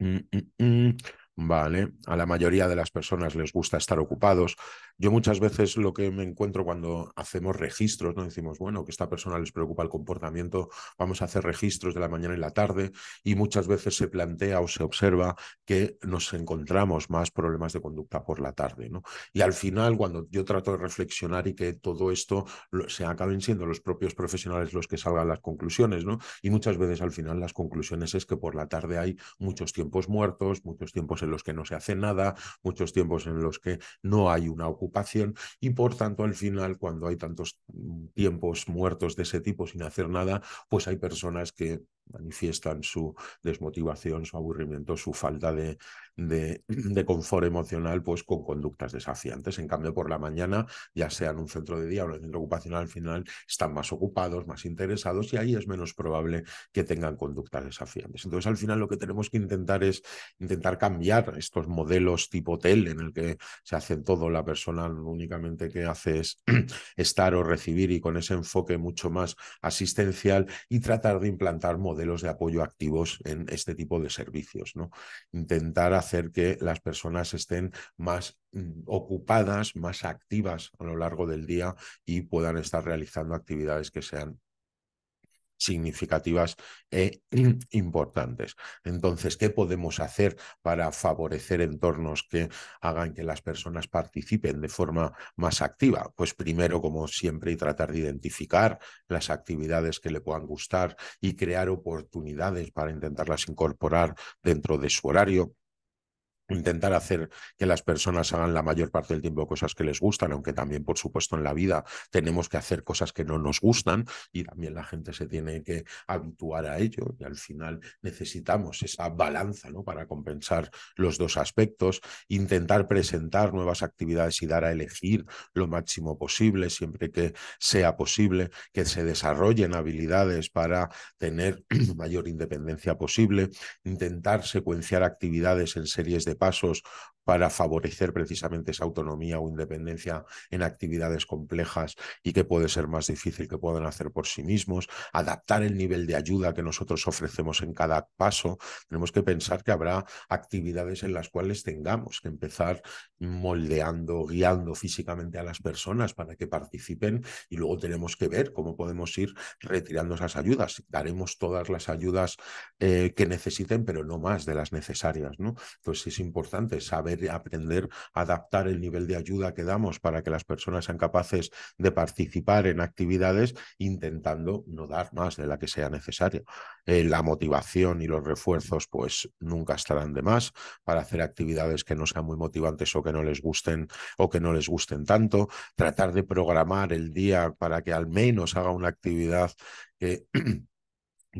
Mm-mm-mm. ¿vale? A la mayoría de las personas les gusta estar ocupados. Yo muchas veces lo que me encuentro cuando hacemos registros, ¿no? Decimos, bueno, que esta persona les preocupa el comportamiento, vamos a hacer registros de la mañana y la tarde, y muchas veces se plantea o se observa que nos encontramos más problemas de conducta por la tarde, ¿no? Y al final, cuando yo trato de reflexionar y que todo esto se acaben siendo los propios profesionales los que salgan las conclusiones, ¿no? Y muchas veces al final las conclusiones es que por la tarde hay muchos tiempos muertos, muchos tiempos en los que no se hace nada, muchos tiempos en los que no hay una ocupación y por tanto al final cuando hay tantos mm, tiempos muertos de ese tipo sin hacer nada, pues hay personas que manifiestan su desmotivación, su aburrimiento, su falta (clears throat) de, confort emocional, pues con conductas desafiantes. En cambio, por la mañana, ya sea en un centro de día o en un centro ocupacional, al final están más ocupados, más interesados y ahí es menos probable que tengan conductas desafiantes. Entonces, al final lo que tenemos que intentar es intentar cambiar estos modelos tipo hotel en el que se hace todo, la persona únicamente que hace es (clears throat) estar o recibir y con ese enfoque mucho más asistencial y tratar de implantar modelos modelos de apoyo activos en este tipo de servicios. ¿no? Intentar hacer que las personas estén más mm, ocupadas, más activas a lo largo del día y puedan estar realizando actividades que sean significativas e (clears throat) importantes. Entonces, ¿qué podemos hacer para favorecer entornos que hagan que las personas participen de forma más activa? Pues primero, como siempre, y tratar de identificar las actividades que le puedan gustar y crear oportunidades para intentarlas incorporar dentro de su horario intentar hacer que las personas hagan la mayor parte del tiempo cosas que les gustan, aunque también, por supuesto, en la vida tenemos que hacer cosas que no nos gustan y también la gente se tiene que habituar a ello y al final necesitamos esa balanza ¿no? para compensar los dos aspectos, intentar presentar nuevas actividades y dar a elegir lo máximo posible, siempre que sea posible, que se desarrollen habilidades para tener (clears throat) mayor independencia posible, intentar secuenciar actividades en series de pasos para favorecer precisamente esa autonomía o independencia en actividades complejas y que puede ser más difícil que puedan hacer por sí mismos, adaptar el nivel de ayuda que nosotros ofrecemos en cada paso. Tenemos que pensar que habrá actividades en las cuales tengamos que empezar moldeando, guiando físicamente a las personas para que participen y luego tenemos que ver cómo podemos ir retirando esas ayudas. Daremos todas las ayudas eh, que necesiten, pero no más de las necesarias. ¿no? Entonces es importante saber aprender, adaptar el nivel de ayuda que damos para que las personas sean capaces de participar en actividades, intentando no dar más de la que sea necesario eh, la motivación y los refuerzos, pues nunca estarán de más para hacer actividades que no sean muy motivantes o que no les gusten o que no les gusten tanto. Tratar de programar el día para que al menos haga una actividad que (clears throat)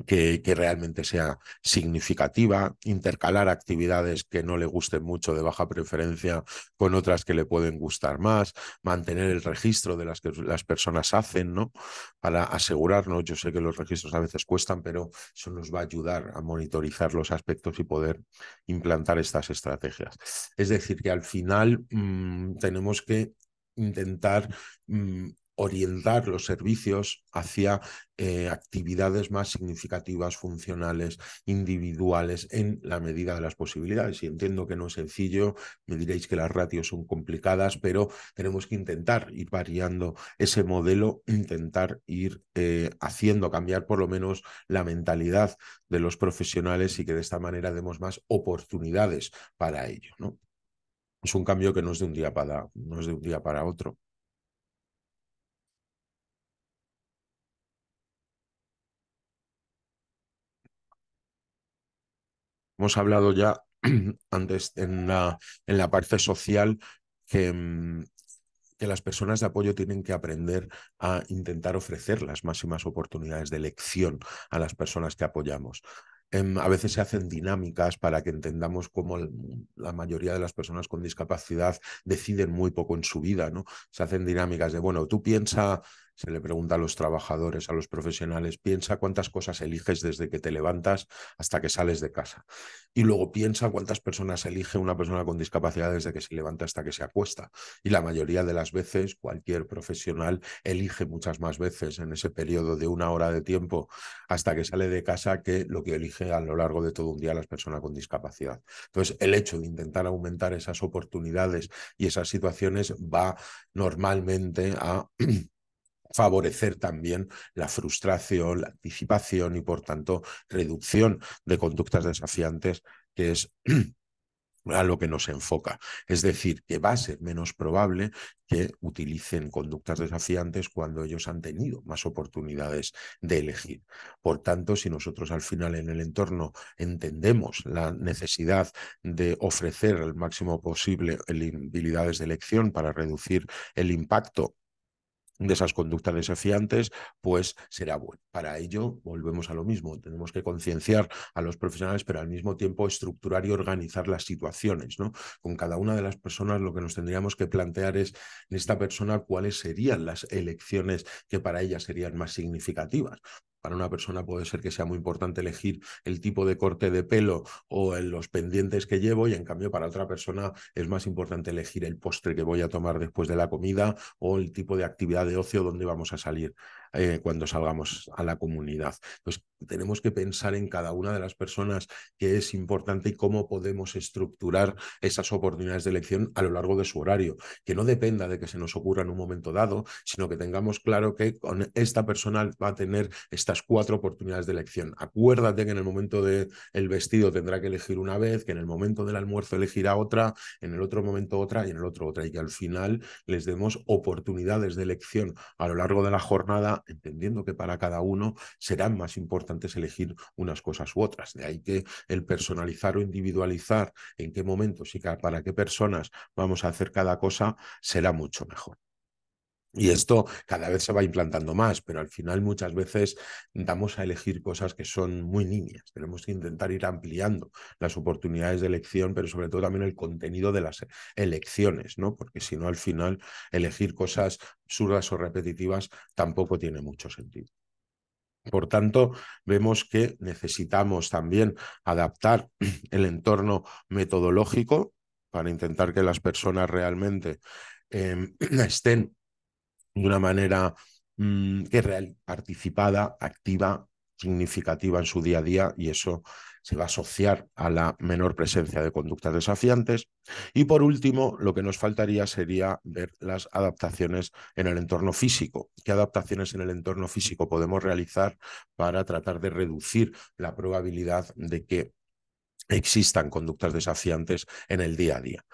que, realmente sea significativa, intercalar actividades que no le gusten mucho de baja preferencia con otras que le pueden gustar más, mantener el registro de las que las personas hacen, ¿no? Para asegurarnos, yo sé que los registros a veces cuestan, pero eso nos va a ayudar a monitorizar los aspectos y poder implantar estas estrategias. Es decir, que al final mm, tenemos que intentar mm, orientar los servicios hacia eh, actividades más significativas, funcionales, individuales, en la medida de las posibilidades. Y entiendo que no es sencillo, me diréis que las ratios son complicadas, pero tenemos que intentar ir variando ese modelo, intentar ir eh, haciendo cambiar por lo menos la mentalidad de los profesionales y que de esta manera demos más oportunidades para ello. ¿no? Es un cambio que no es de un día para otro. Hemos hablado ya (clears throat) antes en la, en la parte social que, mm, que las personas de apoyo tienen que aprender a intentar ofrecer las máximas oportunidades de elección a las personas que apoyamos. Em, a veces se hacen dinámicas para que entendamos cómo la mayoría de las personas con discapacidad deciden muy poco en su vida, ¿no? Se hacen dinámicas de, bueno, tú piensa se le pregunta a los trabajadores, a los profesionales, piensa cuántas cosas eliges desde que te levantas hasta que sales de casa. Y luego piensa cuántas personas elige una persona con discapacidad desde que se levanta hasta que se acuesta. Y la mayoría de las veces, cualquier profesional elige muchas más veces en ese periodo de una hora de tiempo hasta que sale de casa que lo que elige a lo largo de todo un día las personas con discapacidad. Entonces, el hecho de intentar aumentar esas oportunidades y esas situaciones va normalmente a (clears throat) favorecer también la frustración, la anticipación y, por tanto, reducción de conductas desafiantes, que es (clears throat) a lo que nos enfoca. Es decir, que va a ser menos probable que utilicen conductas desafiantes cuando ellos han tenido más oportunidades de elegir. Por tanto, si nosotros al final en el entorno entendemos la necesidad de ofrecer el máximo posible habilidades de elección para reducir el impacto de esas conductas desafiantes, pues será bueno. Para ello, volvemos a lo mismo, tenemos que concienciar a los profesionales, pero al mismo tiempo estructurar y organizar las situaciones. ¿no? Con cada una de las personas lo que nos tendríamos que plantear es en esta persona cuáles serían las elecciones que para ella serían más significativas. Para una persona puede ser que sea muy importante elegir el tipo de corte de pelo o los pendientes que llevo y en cambio para otra persona es más importante elegir el postre que voy a tomar después de la comida o el tipo de actividad de ocio donde vamos a salir. Eh, cuando salgamos a la comunidad. Entonces tenemos que pensar en cada una de las personas que es importante y cómo podemos estructurar esas oportunidades de elección a lo largo de su horario, que no dependa de que se nos ocurra en un momento dado, sino que tengamos claro que con esta persona va a tener estas cuatro oportunidades de elección. Acuérdate que en el momento del vestido tendrá que elegir una vez, que en el momento del almuerzo elegirá otra, en el otro momento otra y en el otro otra, y que al final les demos oportunidades de elección a lo largo de la jornada entendiendo que para cada uno serán más importantes elegir unas cosas u otras. De ahí que el personalizar o individualizar en qué momentos y para qué personas vamos a hacer cada cosa será mucho mejor. Y esto cada vez se va implantando más, pero al final muchas veces damos a elegir cosas que son muy niñas. Tenemos que intentar ir ampliando las oportunidades de elección, pero sobre todo también el contenido de las elecciones, ¿no? Porque si no, al final elegir cosas absurdas o repetitivas tampoco tiene mucho sentido. Por tanto, vemos que necesitamos también adaptar el entorno metodológico para intentar que las personas realmente em, (clears throat) estén de una manera mm, que es real, participada, activa, significativa en su día a día y eso se va a asociar a la menor presencia de conductas desafiantes. Y por último, lo que nos faltaría sería ver las adaptaciones en el entorno físico. ¿Qué adaptaciones en el entorno físico podemos realizar para tratar de reducir la probabilidad de que existan conductas desafiantes en el día a día?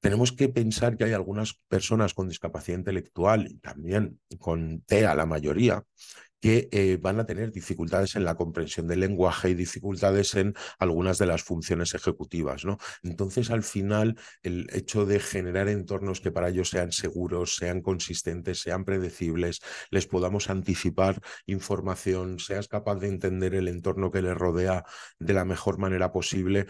tenemos que pensar que hay algunas personas con discapacidad intelectual y también con TEA, la mayoría, que eh, van a tener dificultades en la comprensión del lenguaje y dificultades en algunas de las funciones ejecutivas. Entonces, al final, el hecho de generar entornos que para ellos sean seguros, sean consistentes, sean predecibles, les podamos anticipar información, seas capaz de entender el entorno que les rodea de la mejor manera posible,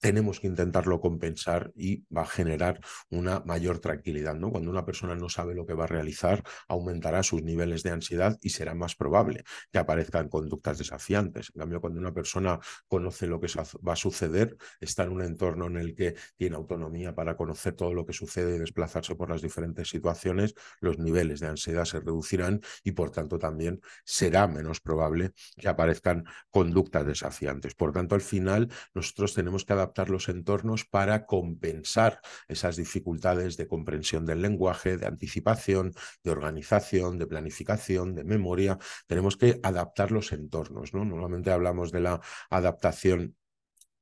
tenemos que intentarlo compensar y va a generar una mayor tranquilidad. ¿no? Cuando una persona no sabe lo que va a realizar, aumentará sus niveles de ansiedad y será más probable que aparezcan conductas desafiantes. En cambio, cuando una persona conoce lo que va a suceder, está en un entorno en el que tiene autonomía para conocer todo lo que sucede y desplazarse por las diferentes situaciones, los niveles de ansiedad se reducirán y, por tanto, también será menos probable que aparezcan conductas desafiantes. Por tanto, al final, nosotros tenemos que adaptar adaptar los entornos para compensar esas dificultades de comprensión del lenguaje, de anticipación, de organización, de planificación, de memoria. Tenemos que adaptar los entornos. ¿no? Normalmente hablamos de la adaptación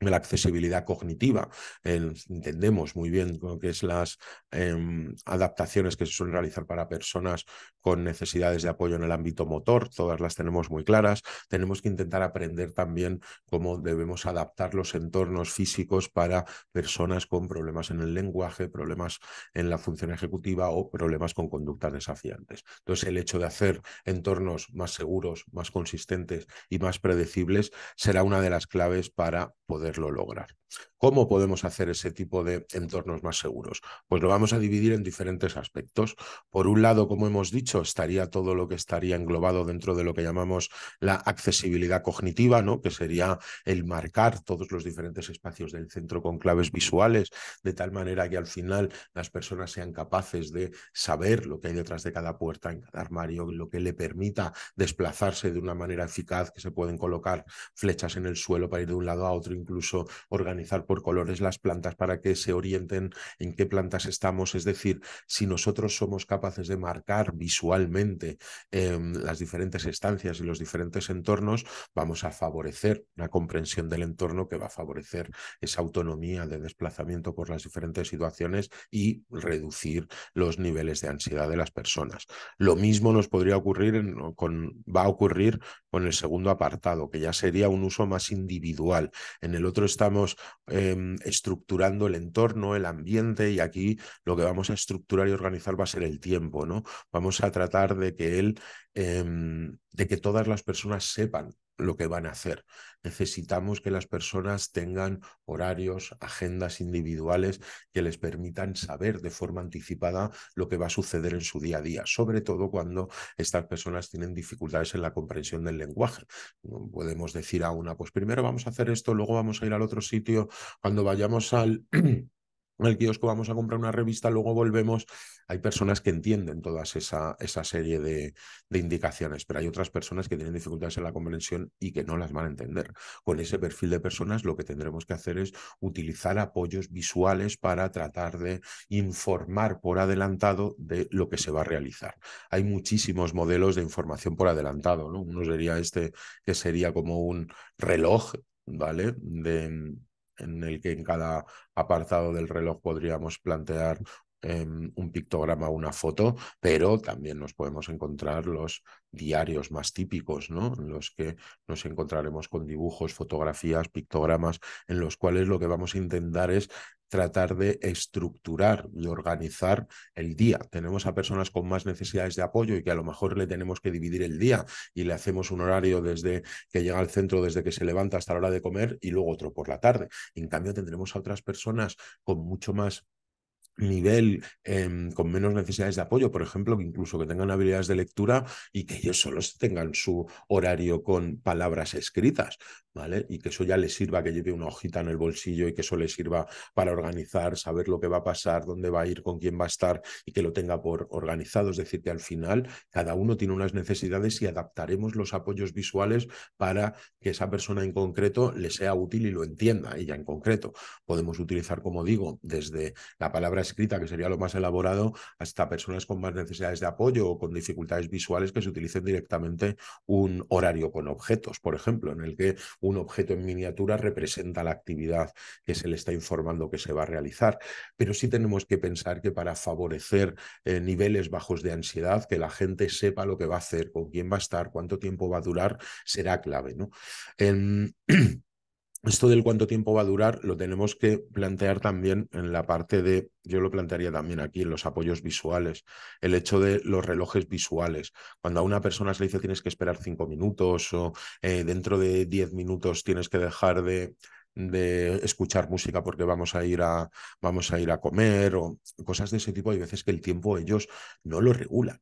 la accesibilidad cognitiva. entendemos muy bien lo que es las em, adaptaciones que se suelen realizar para personas con necesidades de apoyo en el ámbito motor, todas las tenemos muy claras. Tenemos que intentar aprender también cómo debemos adaptar los entornos físicos para personas con problemas en el lenguaje, problemas en la función ejecutiva o problemas con conductas desafiantes. Entonces, el hecho de hacer entornos más seguros, más consistentes y más predecibles será una de las claves para poder lo lograr. ¿Cómo podemos hacer ese tipo de entornos más seguros? Pues lo vamos a dividir en diferentes aspectos. Por un lado, como hemos dicho, estaría todo lo que estaría englobado dentro de lo que llamamos la accesibilidad cognitiva, ¿no? que sería el marcar todos los diferentes espacios del centro con claves visuales, de tal manera que al final las personas sean capaces de saber lo que hay detrás de cada puerta, en cada armario, lo que le permita desplazarse de una manera eficaz, que se pueden colocar flechas en el suelo para ir de un lado a otro, incluso organizar por colores las plantas para que se orienten en qué plantas estamos. Es decir, si nosotros somos capaces de marcar visualmente em, las diferentes estancias y los diferentes entornos, vamos a favorecer una comprensión del entorno que va a favorecer esa autonomía de desplazamiento por las diferentes situaciones y reducir los niveles de ansiedad de las personas. Lo mismo nos podría ocurrir con, va a ocurrir con el segundo apartado, que ya sería un uso más individual. En el otro estamos Em, estructurando el entorno, el ambiente, y aquí lo que vamos a estructurar y organizar va a ser el tiempo, ¿no? Vamos a tratar de que él Em, de que todas las personas sepan lo que van a hacer. Necesitamos que las personas tengan horarios, agendas individuales que les permitan saber de forma anticipada lo que va a suceder en su día a día, sobre todo cuando estas personas tienen dificultades en la comprensión del lenguaje. Podemos decir a una, pues primero vamos a hacer esto, luego vamos a ir al otro sitio, cuando vayamos al... (clears throat) el kiosco vamos a comprar una revista, luego volvemos. Hay personas que entienden toda esa, esa, serie de, de, indicaciones, pero hay otras personas que tienen dificultades en la comprensión y que no las van a entender. Con ese perfil de personas lo que tendremos que hacer es utilizar apoyos visuales para tratar de informar por adelantado de lo que se va a realizar. Hay muchísimos modelos de información por adelantado. ¿no? Uno sería este, que sería como un reloj, ¿vale? De, en el que en cada apartado del reloj podríamos plantear em, un pictograma, o una foto, pero también nos podemos encontrar los diarios más típicos, ¿no? En los que nos encontraremos con dibujos, fotografías, pictogramas, en los cuales lo que vamos a intentar es tratar de estructurar y organizar el día. Tenemos a personas con más necesidades de apoyo y que a lo mejor le tenemos que dividir el día y le hacemos un horario desde que llega al centro, desde que se levanta hasta la hora de comer y luego otro por la tarde. En cambio, tendremos a otras personas con mucho más nivel em, con menos necesidades de apoyo, por ejemplo, que incluso que tengan habilidades de lectura y que ellos solo tengan su horario con palabras escritas, ¿vale? Y que eso ya les sirva, que lleve una hojita en el bolsillo y que eso les sirva para organizar, saber lo que va a pasar, dónde va a ir, con quién va a estar y que lo tenga por organizado. Es decir, que al final cada uno tiene unas necesidades y adaptaremos los apoyos visuales para que esa persona en concreto le sea útil y lo entienda, ella en concreto. Podemos utilizar, como digo, desde la palabra escrita, que sería lo más elaborado, hasta personas con más necesidades de apoyo o con dificultades visuales que se utilicen directamente un horario con objetos, por ejemplo, en el que un objeto en miniatura representa la actividad que se le está informando que se va a realizar. Pero sí tenemos que pensar que para favorecer eh, niveles bajos de ansiedad, que la gente sepa lo que va a hacer, con quién va a estar, cuánto tiempo va a durar, será clave. ¿no? en em, (clears throat) Esto del cuánto tiempo va a durar lo tenemos que plantear también en la parte de, yo lo plantearía también aquí, en los apoyos visuales, el hecho de los relojes visuales. Cuando a una persona se le dice tienes que esperar cinco minutos o eh, dentro de diez minutos tienes que dejar de de escuchar música porque vamos a ir a, vamos a, ir a comer o cosas de ese tipo, hay veces que el tiempo ellos no lo regulan.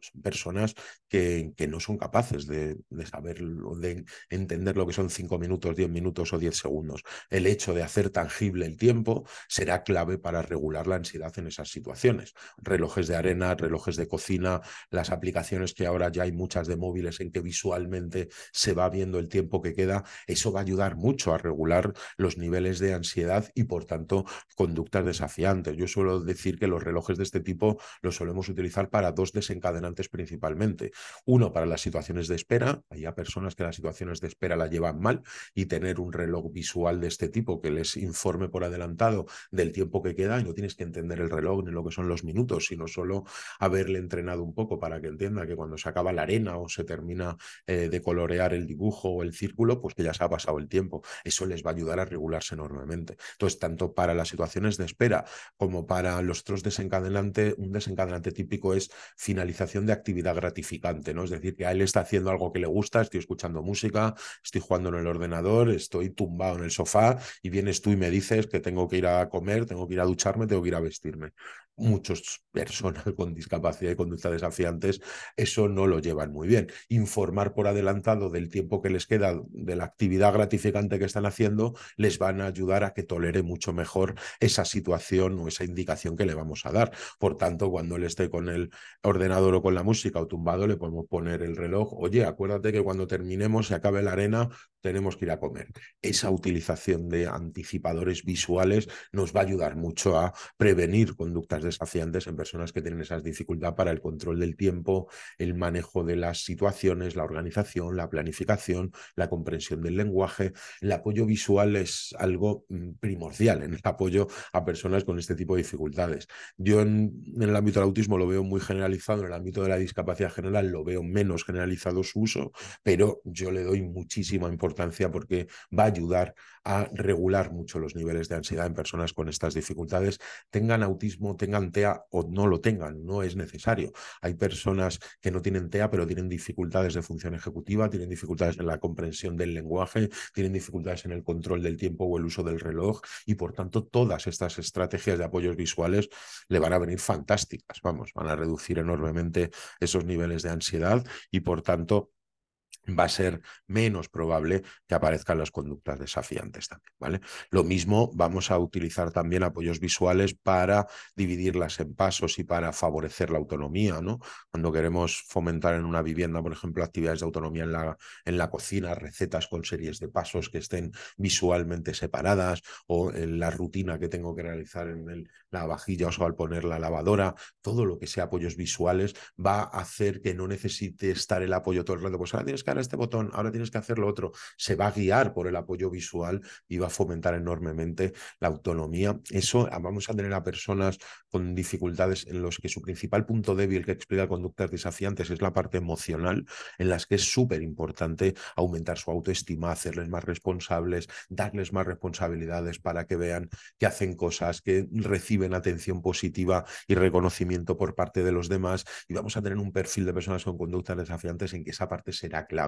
Son personas que, que no son capaces de, de saber, de entender lo que son cinco minutos, diez minutos o diez segundos. El hecho de hacer tangible el tiempo será clave para regular la ansiedad en esas situaciones. Relojes de arena, relojes de cocina, las aplicaciones que ahora ya hay muchas de móviles en que visualmente se va viendo el tiempo que queda, eso va a ayudar mucho a regular los niveles de ansiedad y, por tanto, conductas desafiantes. Yo suelo decir que los relojes de este tipo los solemos utilizar para dos desencadenantes principalmente. Uno, para las situaciones de espera. Hay personas que las situaciones de espera la llevan mal y tener un reloj visual de este tipo que les informe por adelantado del tiempo que queda y no tienes que entender el reloj ni lo que son los minutos, sino solo haberle entrenado un poco para que entienda que cuando se acaba la arena o se termina eh, de colorear el dibujo o el círculo, pues que ya se ha pasado el tiempo. Eso les va a ayudar a regularse enormemente. Entonces, tanto para las situaciones de espera como para los otros desencadenantes, un desencadenante típico es finalización de actividad gratificante, ¿no? Es decir, que a él está haciendo algo que le gusta, estoy escuchando música, estoy jugando en el ordenador, estoy tumbado en el sofá y vienes tú y me dices que tengo que ir a comer, tengo que ir a ducharme, tengo que ir a vestirme muchas personas (laughs) con discapacidad y conductas desafiantes eso no lo llevan muy bien. Informar por adelantado del tiempo que les queda, de la actividad gratificante que están haciendo, les van a ayudar a que tolere mucho mejor esa situación o esa indicación que le vamos a dar. Por tanto, cuando él esté con el ordenador o con la música o tumbado, le podemos poner el reloj, oye, acuérdate que cuando terminemos, se acabe la arena, tenemos que ir a comer. Esa utilización de anticipadores visuales nos va a ayudar mucho a prevenir conductas desafiantes en personas que tienen esas dificultades para el control del tiempo, el manejo de las situaciones, la organización, la planificación, la comprensión del lenguaje. El apoyo visual es algo mm, primordial en el apoyo a personas con este tipo de dificultades. Yo en el ámbito del autismo lo veo muy generalizado, en el ámbito de la discapacidad general lo veo menos generalizado su uso, pero yo le doy muchísima importancia porque va a ayudar a regular mucho los niveles de ansiedad en personas con estas dificultades, tengan autismo, tengan TEA o no lo tengan, no es necesario. Hay personas que no tienen TEA pero tienen dificultades de función ejecutiva, tienen dificultades en la comprensión del lenguaje, tienen dificultades en el control del tiempo o el uso del reloj y por tanto todas estas estrategias de apoyos visuales le van a venir fantásticas, vamos, van a reducir enormemente esos niveles de ansiedad y por tanto va a ser menos probable que aparezcan las conductas desafiantes también, ¿vale? Lo mismo vamos a utilizar también apoyos visuales para dividirlas en pasos y para favorecer la autonomía, ¿no? Cuando queremos fomentar en una vivienda, por ejemplo, actividades de autonomía en la, en la cocina, recetas con series de pasos que estén visualmente separadas o en eh, la rutina que tengo que realizar en el, la vajilla o al poner la lavadora, todo lo que sea apoyos visuales va a hacer que no necesite estar el apoyo todo el rato, pues ahora tienes que este botón, ahora tienes que hacer lo otro. Se va a guiar por el apoyo visual y va a fomentar enormemente la autonomía. Eso ah, vamos a tener a personas con dificultades en los que su principal punto débil que explica conductas desafiantes es la parte emocional, en las que es súper importante aumentar su autoestima, hacerles más responsables, darles más responsabilidades para que vean que hacen cosas, que reciben atención positiva y reconocimiento por parte de los demás. Y vamos a tener un perfil de personas con conductas desafiantes en que esa parte será clave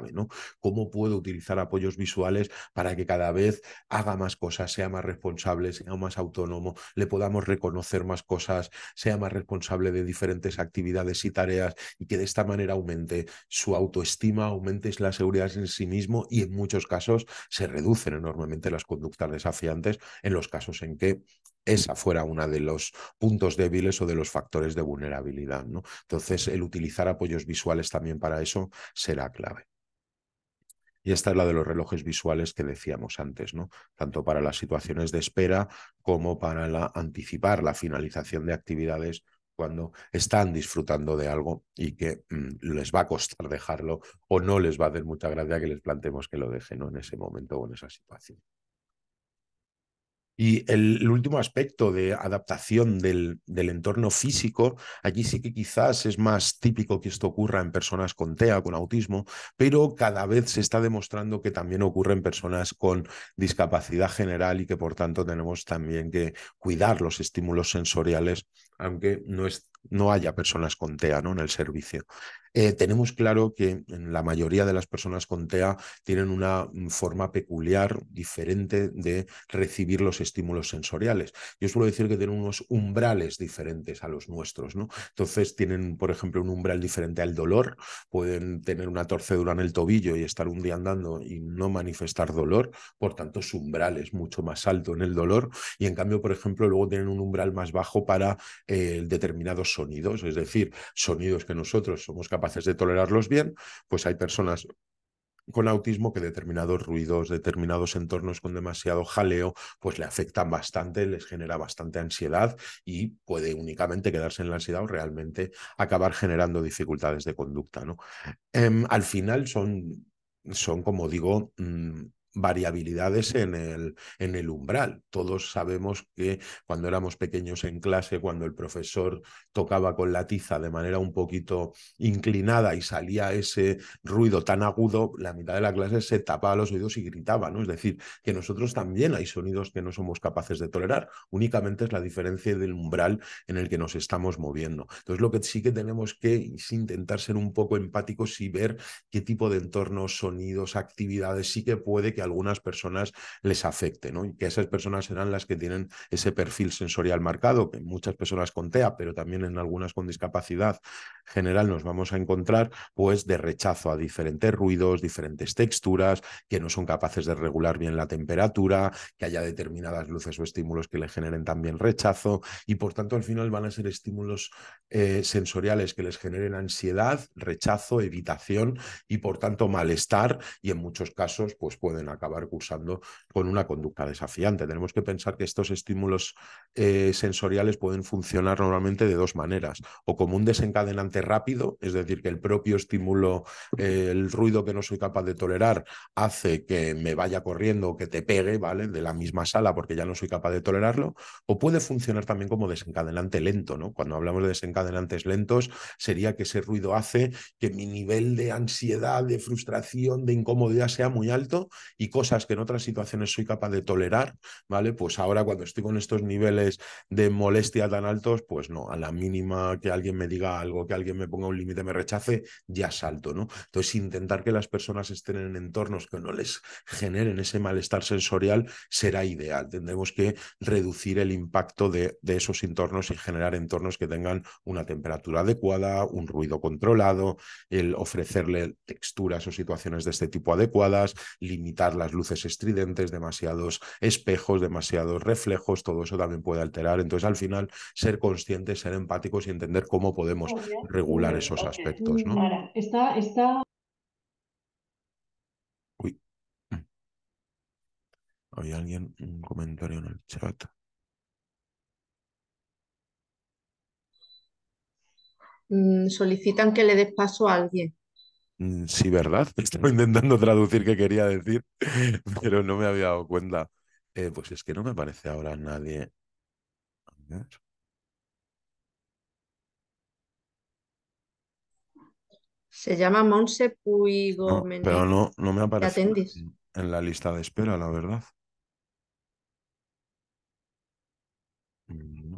¿Cómo puedo utilizar apoyos visuales para que cada vez haga más cosas, sea más responsable, sea más autónomo, le podamos reconocer más cosas, sea más responsable de diferentes actividades y tareas y que de esta manera aumente su autoestima, aumente la seguridad en sí mismo y en muchos casos se reducen enormemente las conductas desafiantes en los casos en que esa fuera una de los puntos débiles o de los factores de vulnerabilidad. Entonces, el utilizar apoyos visuales también para eso será clave. Y esta es la de los relojes visuales que decíamos antes, ¿no? Tanto para las situaciones de espera como para anticipar la finalización de actividades cuando están disfrutando de algo y que mm, les va a costar dejarlo o no les va a dar mucha gracia que les planteemos que lo dejen en ese momento o en esa situación. Y el, último aspecto de adaptación del, del, entorno físico, aquí sí que quizás es más típico que esto ocurra en personas con TEA, con autismo, pero cada vez se está demostrando que también ocurre en personas con discapacidad general y que por tanto tenemos también que cuidar los estímulos sensoriales aunque no, es, no haya personas con TEA ¿no? en el servicio. Eh, tenemos claro que la mayoría de las personas con TEA tienen una forma peculiar, diferente de recibir los estímulos sensoriales. Yo suelo decir que tienen unos umbrales diferentes a los nuestros. ¿no? Entonces tienen, por ejemplo, un umbral diferente al dolor, pueden tener una torcedura en el tobillo y estar un día andando y no manifestar dolor, por tanto su umbral es mucho más alto en el dolor y en cambio, por ejemplo, luego tienen un umbral más bajo para determinados sonidos, es decir, sonidos que nosotros somos capaces de tolerarlos bien, pues hay personas con autismo que determinados ruidos, determinados entornos con demasiado jaleo, pues le afectan bastante, les genera bastante ansiedad y puede únicamente quedarse en la ansiedad o realmente acabar generando dificultades de conducta. ¿no? Em, al final son, son, como digo, mm, variabilidades en el, en el umbral. Todos sabemos que cuando éramos pequeños en clase, cuando el profesor tocaba con la tiza de manera un poquito inclinada y salía ese ruido tan agudo, la mitad de la clase se tapaba los oídos y gritaba, ¿no? Es decir, que nosotros también hay sonidos que no somos capaces de tolerar, únicamente es la diferencia del umbral en el que nos estamos moviendo. Entonces, lo que sí que tenemos que intentar ser un poco empáticos y ver qué tipo de entornos, sonidos, actividades sí que puede que algunas personas les afecte, ¿no? Y que esas personas serán las que tienen ese perfil sensorial marcado, que muchas personas con TEA, pero también en algunas con discapacidad general nos vamos a encontrar, pues de rechazo a diferentes ruidos, diferentes texturas, que no son capaces de regular bien la temperatura, que haya determinadas luces o estímulos que le generen también rechazo y por tanto al final van a ser estímulos eh, sensoriales que les generen ansiedad, rechazo, evitación y por tanto malestar y en muchos casos pues pueden acabar cursando con una conducta desafiante. Tenemos que pensar que estos estímulos eh, sensoriales pueden funcionar normalmente de dos maneras, o como un desencadenante rápido, es decir, que el propio estímulo, eh, el ruido que no soy capaz de tolerar, hace que me vaya corriendo o que te pegue, ¿vale? De la misma sala porque ya no soy capaz de tolerarlo, o puede funcionar también como desencadenante lento, ¿no? Cuando hablamos de desencadenantes lentos, sería que ese ruido hace que mi nivel de ansiedad, de frustración, de incomodidad sea muy alto y cosas que en otras situaciones soy capaz de tolerar, ¿vale? Pues ahora cuando estoy con estos niveles de molestia tan altos, pues no, a la mínima que alguien me diga algo, que alguien me ponga un límite, me rechace, ya salto, ¿no? Entonces intentar que las personas estén en entornos que no les generen ese malestar sensorial será ideal. Tendremos que reducir el impacto de, de esos entornos y generar entornos que tengan una temperatura adecuada, un ruido controlado, el ofrecerle texturas o situaciones de este tipo adecuadas, limitar las luces estridentes, demasiados espejos, demasiados reflejos, todo eso también puede alterar. Entonces, al final, ser conscientes, ser empáticos y entender cómo podemos regular esos aspectos. ¿no? está, está... Uy. Mm. alguien? Un comentario en el chat. Mm, solicitan que le des paso a alguien. Mm, sí, ¿verdad? (laughs) Estaba intentando traducir qué quería decir, (laughs) pero no me había dado cuenta. Eh, pues es que no me aparece ahora nadie. A ver. Se llama Monse pero no, me aparece en, la lista de espera, la verdad. Mm,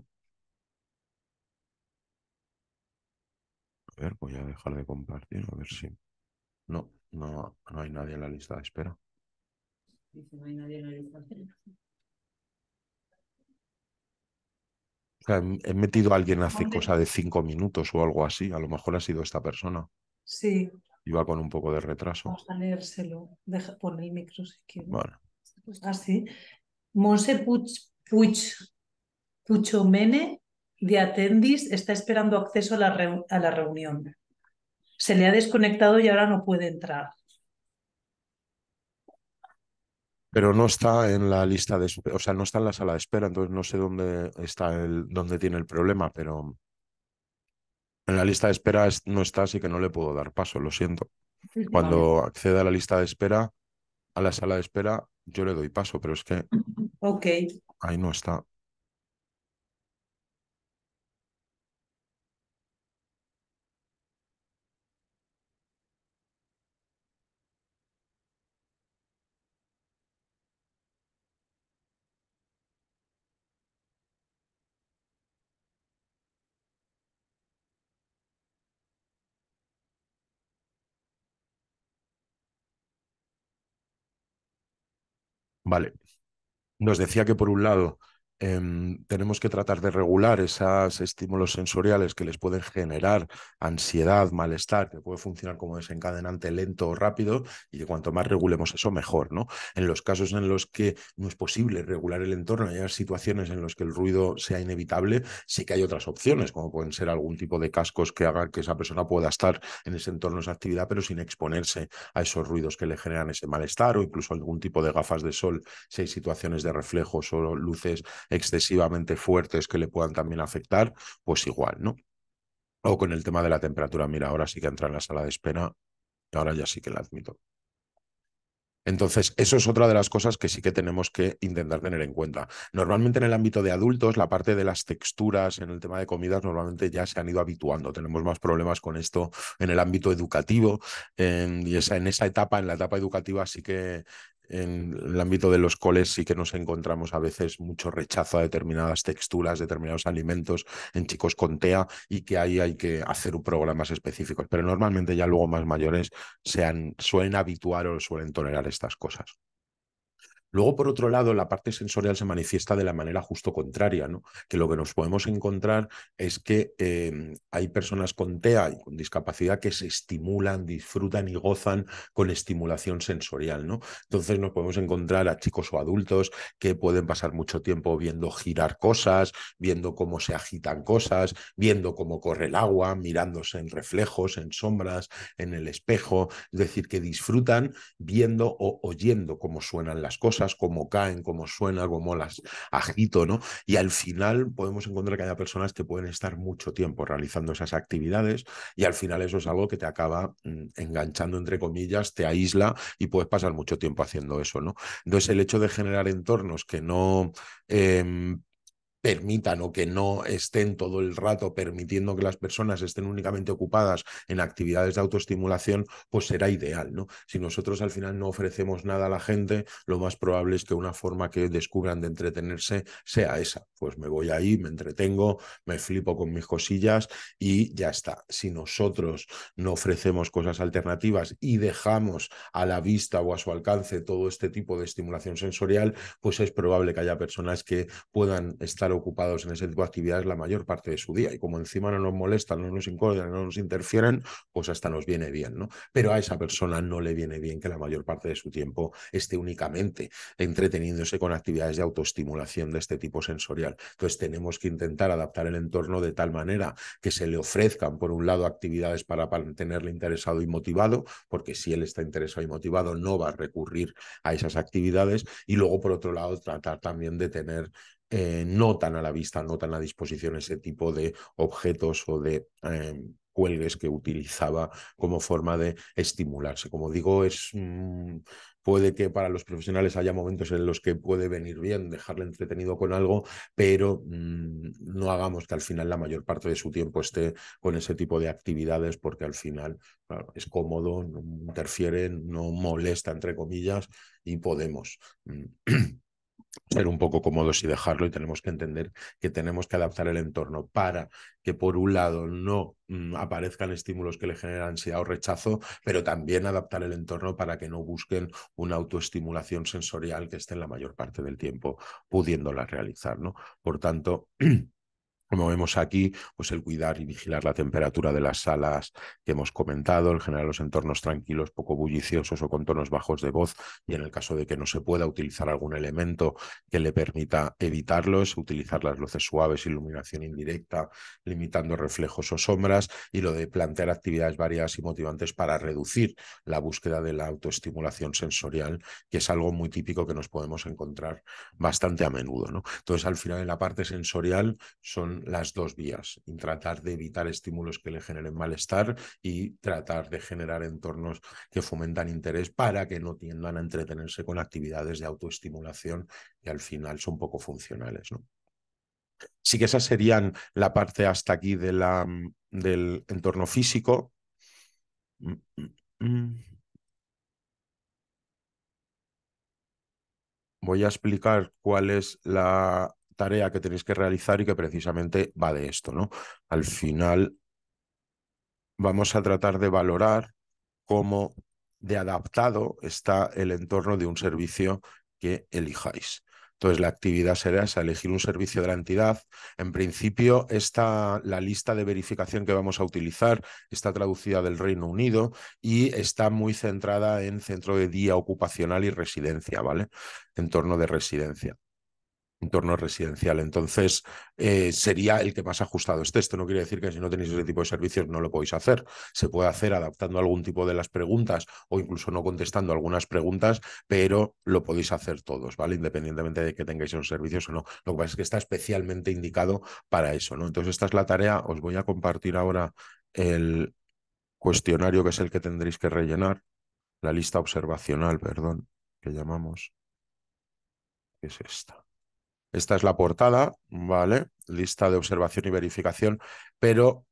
a ver, voy a dejar de compartir, a ver si. No, no, hay nadie en la lista de espera. Dice, no hay nadie en la lista he metido a alguien hace cosa de cinco minutos o algo así. A lo mejor ha sido esta persona. Sí. Iba con un poco de retraso. Vamos a leérselo. Deja, pon el micro si quieres. Bueno. Así. Ah, Monse Puchomene de Atendis está esperando acceso a la, a la reunión se le ha desconectado y ahora no puede entrar. Pero no está en la lista de, o sea, no está en la sala de espera, entonces no sé dónde está el, dónde tiene el problema, pero en la lista de espera no está, así que no le puedo dar paso, lo siento. Cuando acceda a la lista de espera, a la sala de espera, yo le doy paso, pero es que Ok. Ahí no está. Vale. Nos decía que por un lado Em, tenemos que tratar de regular esos estímulos sensoriales que les pueden generar ansiedad, malestar, que puede funcionar como desencadenante lento o rápido, y que cuanto más regulemos eso, mejor. ¿no? En los casos en los que no es posible regular el entorno, hay situaciones en las que el ruido sea inevitable, sí que hay otras opciones, como pueden ser algún tipo de cascos que hagan que esa persona pueda estar en ese entorno, esa actividad, pero sin exponerse a esos ruidos que le generan ese malestar, o incluso algún tipo de gafas de sol, si hay situaciones de reflejos o luces excesivamente fuertes que le puedan también afectar, pues igual, ¿no? O con el tema de la temperatura, mira, ahora sí que entra en la sala de espera, ahora ya sí que la admito. Entonces, eso es otra de las cosas que sí que tenemos que intentar tener en cuenta. Normalmente en el ámbito de adultos, la parte de las texturas en el tema de comidas normalmente ya se han ido habituando. Tenemos más problemas con esto en el ámbito educativo y esa, en esa etapa, en la etapa educativa, sí que en el ámbito de los coles sí que nos encontramos a veces mucho rechazo a determinadas texturas, determinados alimentos en chicos con TEA y que ahí hay que hacer programas específicos. Pero normalmente ya luego más mayores se han, suelen habituar o suelen tolerar estas cosas. Luego, por otro lado, la parte sensorial se manifiesta de la manera justo contraria, ¿no? que lo que nos podemos encontrar es que em, hay personas con TEA y con discapacidad que se estimulan, disfrutan y gozan con estimulación sensorial. ¿no? Entonces nos podemos encontrar a chicos o adultos que pueden pasar mucho tiempo viendo girar cosas, viendo cómo se agitan cosas, viendo cómo corre el agua, mirándose en reflejos, en sombras, en el espejo, es decir, que disfrutan viendo o oyendo cómo suenan las cosas como cómo caen, cómo suena, cómo las agito, ¿no? Y al final podemos encontrar que haya personas que pueden estar mucho tiempo realizando esas actividades y al final eso es algo que te acaba mm, enganchando, entre comillas, te aísla y puedes pasar mucho tiempo haciendo eso, ¿no? Entonces el hecho de generar entornos que no... Em, permitan o que no estén todo el rato permitiendo que las personas estén únicamente ocupadas en actividades de autoestimulación, pues será ideal, ¿no? Si nosotros al final no ofrecemos nada a la gente, lo más probable es que una forma que descubran de entretenerse sea esa. Pues me voy ahí, me entretengo, me flipo con mis cosillas y ya está. Si nosotros no ofrecemos cosas alternativas y dejamos a la vista o a su alcance todo este tipo de estimulación sensorial, pues es probable que haya personas que puedan estar ocupados en ese tipo de actividades la mayor parte de su día. Y como encima no nos molestan, no nos incordian, no nos interfieren, pues hasta nos viene bien, ¿no? Pero a esa persona no le viene bien que la mayor parte de su tiempo esté únicamente entreteniéndose con actividades de autoestimulación de este tipo sensorial. Entonces tenemos que intentar adaptar el entorno de tal manera que se le ofrezcan, por un lado, actividades para mantenerle interesado y motivado, porque si él está interesado y motivado no va a recurrir a esas actividades, y luego, por otro lado, tratar también de tener eh, notan a la vista, notan a disposición ese tipo de objetos o de em, cuelgues que utilizaba como forma de estimularse. Como digo, es mm, puede que para los profesionales haya momentos en los que puede venir bien dejarle entretenido con algo, pero mm, no hagamos que al final la mayor parte de su tiempo esté con ese tipo de actividades, porque al final es cómodo, no interfiere, no molesta, entre comillas, y podemos. Mm, (clears throat) ser un poco cómodos y dejarlo y tenemos que entender que tenemos que adaptar el entorno para que por un lado no mm, aparezcan estímulos que le generan ansiedad o rechazo, pero también adaptar el entorno para que no busquen una autoestimulación sensorial que estén en la mayor parte del tiempo pudiéndola realizar, ¿no? Por tanto, (clears throat) Como vemos aquí, pues el cuidar y vigilar la temperatura de las salas que hemos comentado, el generar los entornos tranquilos, poco bulliciosos o con tonos bajos de voz, y en el caso de que no se pueda utilizar algún elemento que le permita evitarlos, utilizar las luces suaves, iluminación indirecta, limitando reflejos o sombras, y lo de plantear actividades variadas y motivantes para reducir la búsqueda de la autoestimulación sensorial, que es algo muy típico que nos podemos encontrar bastante a menudo. ¿no? Entonces, al final, en la parte sensorial son las dos vías, y tratar de evitar estímulos que le generen malestar y tratar de generar entornos que fomentan interés para que no tiendan a entretenerse con actividades de autoestimulación que al final son poco funcionales. ¿no? Sí que esas serían la parte hasta aquí de mm, del entorno físico. Mm, mm, Voy a explicar cuál es la tarea que tenéis que realizar y que precisamente va de esto, ¿no? Al final vamos a tratar de valorar cómo de adaptado está el entorno de un servicio que elijáis. Entonces, la actividad será esa, elegir un servicio de la entidad. En principio, está la lista de verificación que vamos a utilizar está traducida del Reino Unido y está muy centrada en centro de día ocupacional y residencia, ¿vale? Entorno de residencia entorno residencial. Entonces, eh, sería el que más ajustado esté. Esto no quiere decir que si no tenéis ese tipo de servicios no lo podéis hacer. Se puede hacer adaptando algún tipo de las preguntas o incluso no contestando algunas preguntas, pero lo podéis hacer todos, ¿vale? Independientemente de que tengáis esos servicios o no. Lo que pasa es que está especialmente indicado para eso, ¿no? Entonces, esta es la tarea. Os voy a compartir ahora el cuestionario que es el que tendréis que rellenar, la lista observacional, perdón, que llamamos. ¿Qué es esta? Esta es la portada, ¿vale? Lista de observación y verificación, pero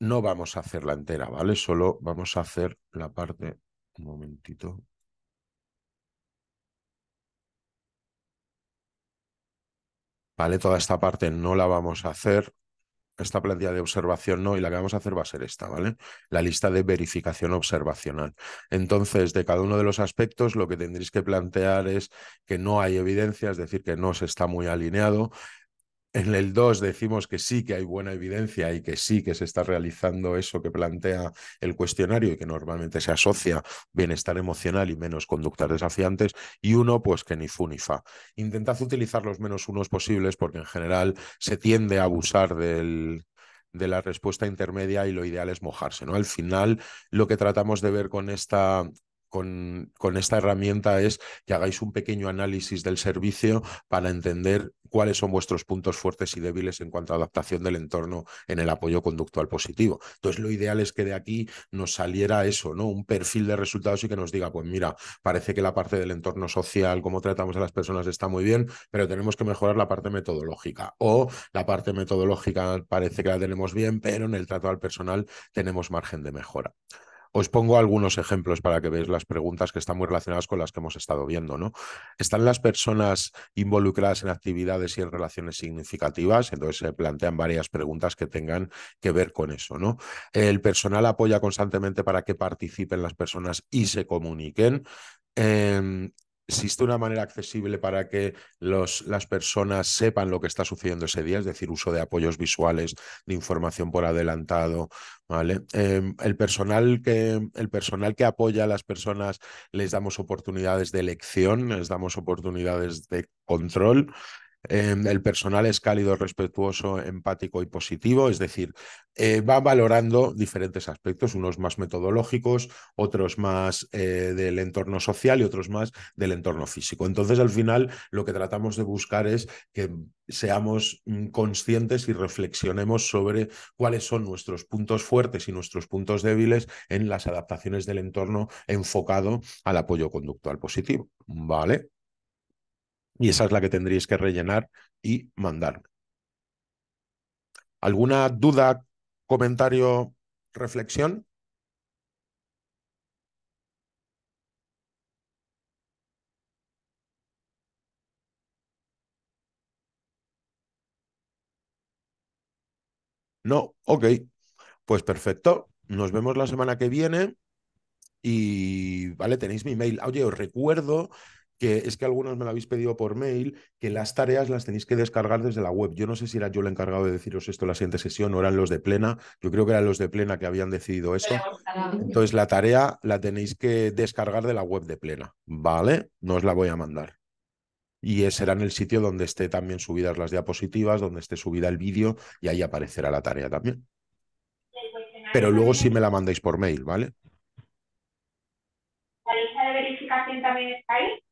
no vamos a hacerla entera, ¿vale? Solo vamos a hacer la parte... Un momentito. ¿Vale? Toda esta parte no la vamos a hacer, esta plantilla de observación no, y la que vamos a hacer va a ser esta, ¿vale? La lista de verificación observacional. Entonces, de cada uno de los aspectos, lo que tendréis que plantear es que no hay evidencia, es decir, que no se está muy alineado, en el 2 decimos que sí, que hay buena evidencia y que sí, que se está realizando eso que plantea el cuestionario y que normalmente se asocia bienestar emocional y menos conductas desafiantes. Y uno, pues que ni fu ni fa. Intentad utilizar los menos unos posibles porque en general se tiende a abusar del, de la respuesta intermedia y lo ideal es mojarse, ¿no? Al final lo que tratamos de ver con esta con, esta herramienta es que hagáis un pequeño análisis del servicio para entender cuáles son vuestros puntos fuertes y débiles en cuanto a adaptación del entorno en el apoyo conductual positivo. Entonces, lo ideal es que de aquí nos saliera eso, ¿no? Un perfil de resultados y que nos diga, pues mira, parece que la parte del entorno social, cómo tratamos a las personas está muy bien, pero tenemos que mejorar la parte metodológica. O la parte metodológica parece que la tenemos bien, pero en el trato al personal tenemos margen de mejora. Os pongo algunos ejemplos para que veáis las preguntas que están muy relacionadas con las que hemos estado viendo, ¿no? Están las personas involucradas en actividades y en relaciones significativas, entonces se plantean varias preguntas que tengan que ver con eso, ¿no? El personal apoya constantemente para que participen las personas y se comuniquen. Em, ¿Existe una manera accesible para que los, las personas sepan lo que está sucediendo ese día? Es decir, uso de apoyos visuales, de información por adelantado, ¿vale? Em, el, personal que, el personal que apoya a las personas les damos oportunidades de elección, les damos oportunidades de control. Em, el personal es cálido, respetuoso, empático y positivo, es decir, eh, va valorando diferentes aspectos, unos más metodológicos, otros más eh, del entorno social y otros más del entorno físico. Entonces, al final, lo que tratamos de buscar es que seamos mm, conscientes y reflexionemos sobre cuáles son nuestros puntos fuertes y nuestros puntos débiles en las adaptaciones del entorno enfocado al apoyo conductual positivo. ¿Vale? y esa es la que tendréis que rellenar y mandar. ¿Alguna duda, comentario, reflexión? No, ok. Pues perfecto. Nos vemos la semana que viene. Y vale, tenéis mi mail. Oye, os recuerdo que es que algunos me lo habéis pedido por mail, que las tareas las tenéis que descargar desde la web. Yo no sé si era yo el encargado de deciros esto en la siguiente sesión o eran los de plena. Yo creo que eran los de plena que habían decidido eso. Entonces la tarea la tenéis que descargar de la web de plena, ¿vale? No os la voy a mandar. Y será en el sitio donde esté también subidas las diapositivas, donde esté subida el vídeo y ahí aparecerá la tarea también. Pero luego sí me la mandáis por mail, ¿vale? lista de verificación también está ahí?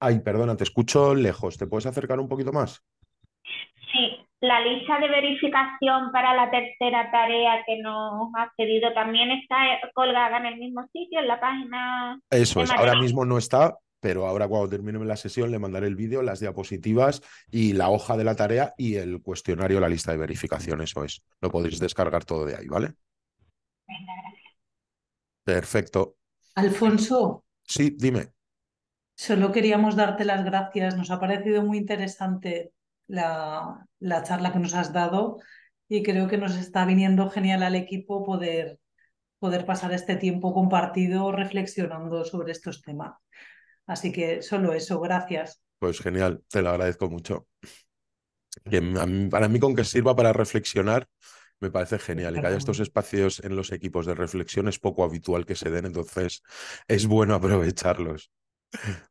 Ay, perdona, te escucho lejos. ¿Te puedes acercar un poquito más? Sí, la lista de verificación para la tercera tarea que nos ha pedido también está colgada en el mismo sitio, en la página. Eso es, ahora mismo no está, pero ahora cuando termine la sesión le mandaré el vídeo, las diapositivas y la hoja de la tarea y el cuestionario, la lista de verificación, eso es. Lo podéis descargar todo de ahí, ¿vale? Venga, gracias. Perfecto. Alfonso. Sí, dime. Solo queríamos darte las gracias. Nos ha parecido muy interesante la, charla que nos has dado y creo que nos está viniendo genial al equipo poder, poder pasar este tiempo compartido reflexionando sobre estos temas. Así que solo eso, gracias. Pues genial, te lo agradezco mucho. para mí, con que sirva para reflexionar, me parece genial. Y que haya estos espacios en los equipos de reflexión es poco habitual que se den, entonces es bueno aprovecharlos.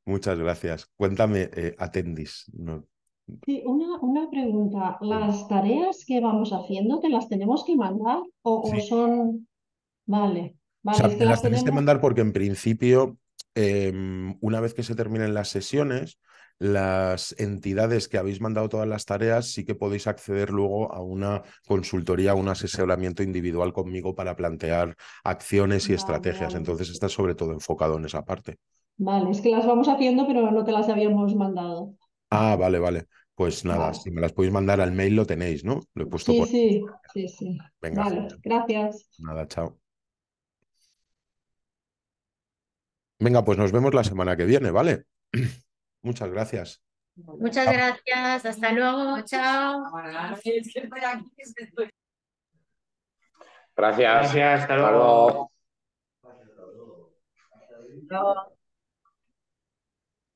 Muchas gracias. Cuéntame, eh, Atendis. una, pregunta. ¿Las tareas que vamos haciendo te las tenemos que mandar o, son... Vale, vale. las, tenéis que mandar porque en principio, em, una vez que se terminen las sesiones, las entidades que habéis mandado todas las tareas, sí que podéis acceder luego a una consultoría, a un asesoramiento individual conmigo para plantear acciones y estrategias. Entonces está sobre todo enfocado en esa parte. Vale, es que las vamos haciendo, pero no te las habíamos mandado. Ah, vale, vale. Pues nada, si me las podéis mandar al mail lo tenéis, ¿no? Lo he puesto por... Sí, sí, sí. Venga. Vale, gracias. Nada, chao. Venga, pues nos vemos la semana que viene, ¿vale? (clears throat) Muchas gracias. Muchas gracias, hasta luego, chao. Gracias. Gracias, hasta luego. Hasta luego. Hasta luego.